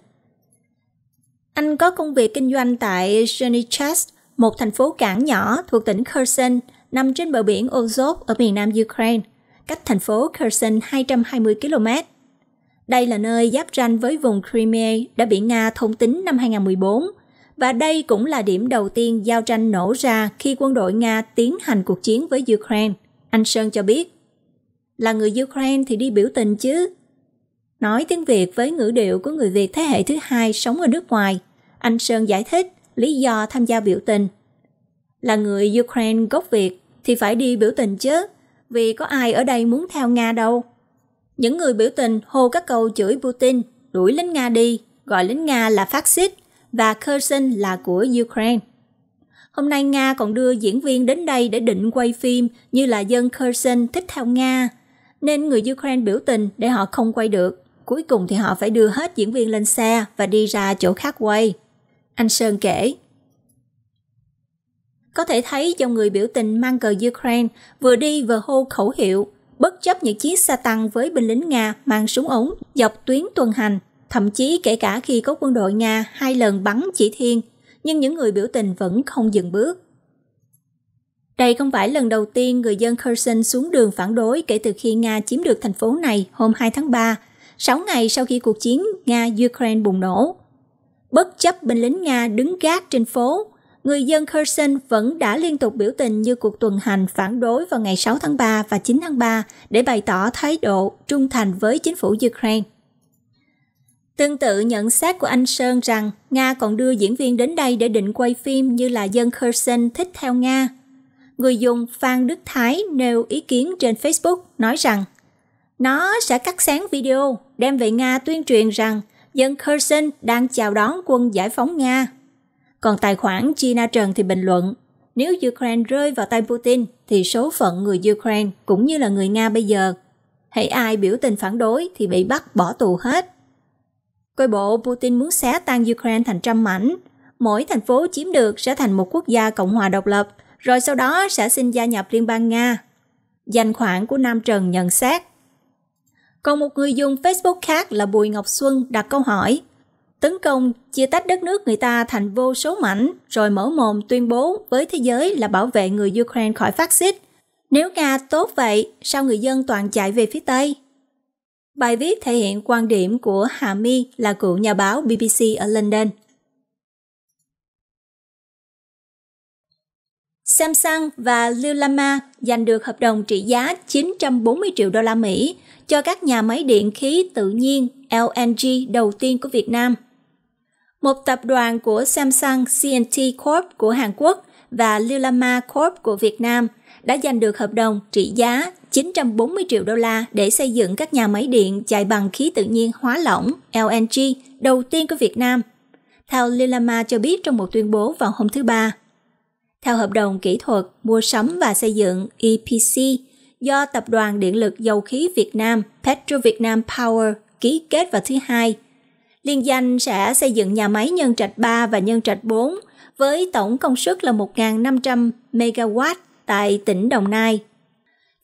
Anh có công việc kinh doanh tại Zhenichas, một thành phố cảng nhỏ thuộc tỉnh Kherson, nằm trên bờ biển Azov ở miền nam Ukraine cách thành phố Kherson 220 km. Đây là nơi giáp ranh với vùng Crimea đã bị Nga thông tính năm 2014 và đây cũng là điểm đầu tiên giao tranh nổ ra khi quân đội Nga tiến hành cuộc chiến với Ukraine. Anh Sơn cho biết, là người Ukraine thì đi biểu tình chứ. Nói tiếng Việt với ngữ điệu của người Việt thế hệ thứ hai sống ở nước ngoài, anh Sơn giải thích lý do tham gia biểu tình. Là người Ukraine gốc Việt thì phải đi biểu tình chứ vì có ai ở đây muốn theo Nga đâu. Những người biểu tình hô các câu chửi Putin, đuổi lính Nga đi, gọi lính Nga là phát xít và Kherson là của Ukraine. Hôm nay Nga còn đưa diễn viên đến đây để định quay phim như là dân Kherson thích theo Nga, nên người Ukraine biểu tình để họ không quay được. Cuối cùng thì họ phải đưa hết diễn viên lên xe và đi ra chỗ khác quay. Anh Sơn kể, có thể thấy dòng người biểu tình mang cờ Ukraine vừa đi vừa hô khẩu hiệu, bất chấp những chiếc xe tăng với binh lính Nga mang súng ống dọc tuyến tuần hành, thậm chí kể cả khi có quân đội Nga hai lần bắn chỉ thiên, nhưng những người biểu tình vẫn không dừng bước. Đây không phải lần đầu tiên người dân Kherson xuống đường phản đối kể từ khi Nga chiếm được thành phố này hôm 2 tháng 3, 6 ngày sau khi cuộc chiến Nga-Ukraine bùng nổ. Bất chấp binh lính Nga đứng gác trên phố, người dân Kherson vẫn đã liên tục biểu tình như cuộc tuần hành phản đối vào ngày 6 tháng 3 và 9 tháng 3 để bày tỏ thái độ trung thành với chính phủ Ukraine. Tương tự nhận xét của anh Sơn rằng Nga còn đưa diễn viên đến đây để định quay phim như là dân Kherson thích theo Nga. Người dùng Phan Đức Thái nêu ý kiến trên Facebook nói rằng nó sẽ cắt sáng video, đem về Nga tuyên truyền rằng dân Kherson đang chào đón quân giải phóng Nga còn tài khoản Gina Trần thì bình luận, nếu Ukraine rơi vào tay Putin thì số phận người Ukraine cũng như là người Nga bây giờ. Hãy ai biểu tình phản đối thì bị bắt bỏ tù hết. Coi bộ Putin muốn xé tan Ukraine thành trăm mảnh, mỗi thành phố chiếm được sẽ thành một quốc gia Cộng hòa độc lập, rồi sau đó sẽ xin gia nhập Liên bang Nga. Danh khoản của Nam Trần nhận xét. Còn một người dùng Facebook khác là Bùi Ngọc Xuân đặt câu hỏi – tấn công chia tách đất nước người ta thành vô số mảnh rồi mở mồm tuyên bố với thế giới là bảo vệ người Ukraine khỏi phát xít. Nếu Nga tốt vậy, sao người dân toàn chạy về phía Tây? Bài viết thể hiện quan điểm của Hà mi là cựu nhà báo BBC ở London. Samsung và Lilama giành được hợp đồng trị giá 940 triệu đô la Mỹ cho các nhà máy điện khí tự nhiên LNG đầu tiên của Việt Nam – một tập đoàn của Samsung CNT Corp của Hàn Quốc và Lilama Corp của Việt Nam đã giành được hợp đồng trị giá 940 triệu đô la để xây dựng các nhà máy điện chạy bằng khí tự nhiên hóa lỏng LNG đầu tiên của Việt Nam. Theo Lilama cho biết trong một tuyên bố vào hôm thứ Ba. Theo hợp đồng kỹ thuật mua sắm và xây dựng EPC do Tập đoàn Điện lực Dầu khí Việt Nam Petro Việt Nam Power ký kết vào thứ Hai liên danh sẽ xây dựng nhà máy Nhân Trạch 3 và Nhân Trạch 4 với tổng công suất là 1.500 MW tại tỉnh Đồng Nai.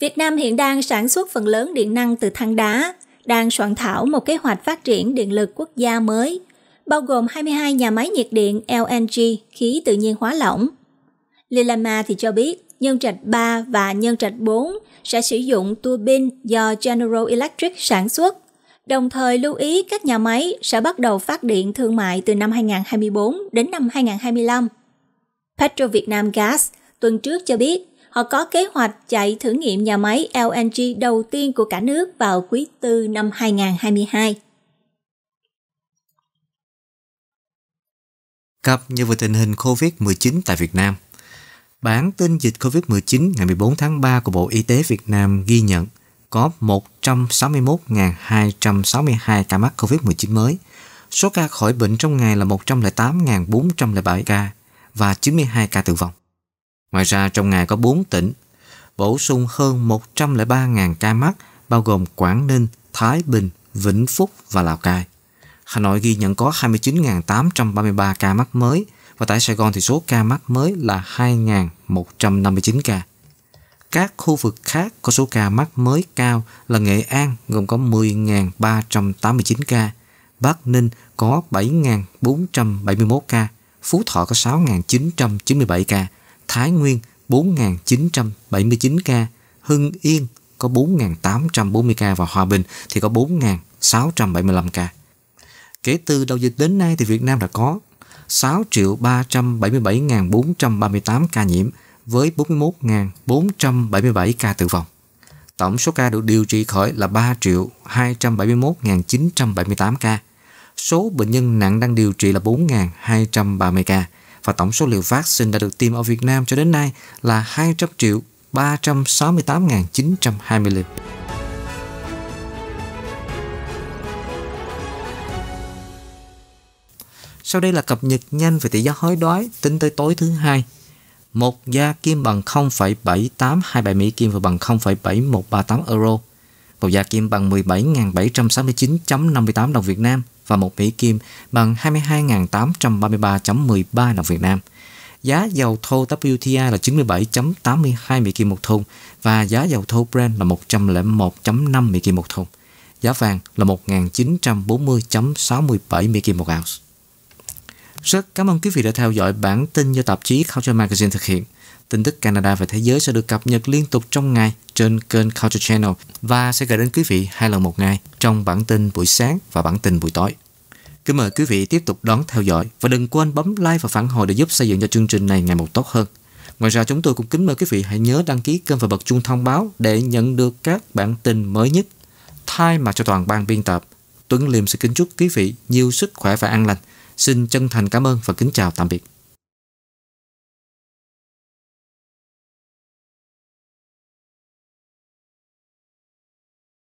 Việt Nam hiện đang sản xuất phần lớn điện năng từ than đá, đang soạn thảo một kế hoạch phát triển điện lực quốc gia mới, bao gồm 22 nhà máy nhiệt điện LNG khí tự nhiên hóa lỏng. Lilama thì cho biết Nhân Trạch 3 và Nhân Trạch 4 sẽ sử dụng tua bin do General Electric sản xuất đồng thời lưu ý các nhà máy sẽ bắt đầu phát điện thương mại từ năm 2024 đến năm 2025. petro Việt Nam Gas tuần trước cho biết họ có kế hoạch chạy thử nghiệm nhà máy LNG đầu tiên của cả nước vào quý tư năm 2022. Cập như về tình hình COVID-19 tại Việt Nam. Bản tin dịch COVID-19 ngày 14 tháng 3 của Bộ Y tế Việt Nam ghi nhận – có 161.262 ca mắc COVID-19 mới. Số ca khỏi bệnh trong ngày là 108.407 ca và 92 ca tử vong. Ngoài ra trong ngày có 4 tỉnh bổ sung hơn 103.000 ca mắc bao gồm Quảng Ninh, Thái Bình, Vĩnh Phúc và Lào Cai. Hà Nội ghi nhận có 29.833 ca mắc mới và tại Sài Gòn thì số ca mắc mới là 2.159 ca. Các khu vực khác có số ca mắc mới cao là Nghệ An gồm có 10.389 ca, Bắc Ninh có 7.471 ca, Phú Thọ có 6.997 ca, Thái Nguyên 4.979 ca, Hưng Yên có 4.840 ca và Hòa Bình thì có 4.675 ca. Kể từ đầu dịch đến nay thì Việt Nam đã có 6.377.438 ca nhiễm, với 41.477 ca tử vong. Tổng số ca được điều trị khỏi là 3 271.978 ca. Số bệnh nhân nặng đang điều trị là 4.230 ca và tổng số liều vaccine đã được tiêm ở Việt Nam cho đến nay là 200 triệu 368.920 liều. Sau đây là cập nhật nhanh về tỷ giá hối đoái tính tới tối thứ hai một da kim bằng 0,7827 Mỹ Kim và bằng 0,7138 euro. Một da kim bằng 17.769.58 đồng Việt Nam và một Mỹ Kim bằng 22.833.13 đồng Việt Nam. Giá dầu thô WTI là 97.82 Mỹ Kim một thùng và giá dầu thô Brent là 101.5 Mỹ Kim một thùng. Giá vàng là 1.940.67 Mỹ Kim một ounce. Rất cảm ơn quý vị đã theo dõi bản tin do tạp chí Culture Magazine thực hiện. Tin tức Canada và thế giới sẽ được cập nhật liên tục trong ngày trên kênh Culture Channel và sẽ gửi đến quý vị hai lần một ngày trong bản tin buổi sáng và bản tin buổi tối. Kính mời quý vị tiếp tục đón theo dõi và đừng quên bấm like và phản hồi để giúp xây dựng cho chương trình này ngày một tốt hơn. Ngoài ra chúng tôi cũng kính mời quý vị hãy nhớ đăng ký kênh và bật chuông thông báo để nhận được các bản tin mới nhất. Thay mặt cho toàn ban biên tập, Tuấn Liêm sẽ kính chúc quý vị nhiều sức khỏe và an lành Xin chân thành cảm ơn và kính chào tạm biệt.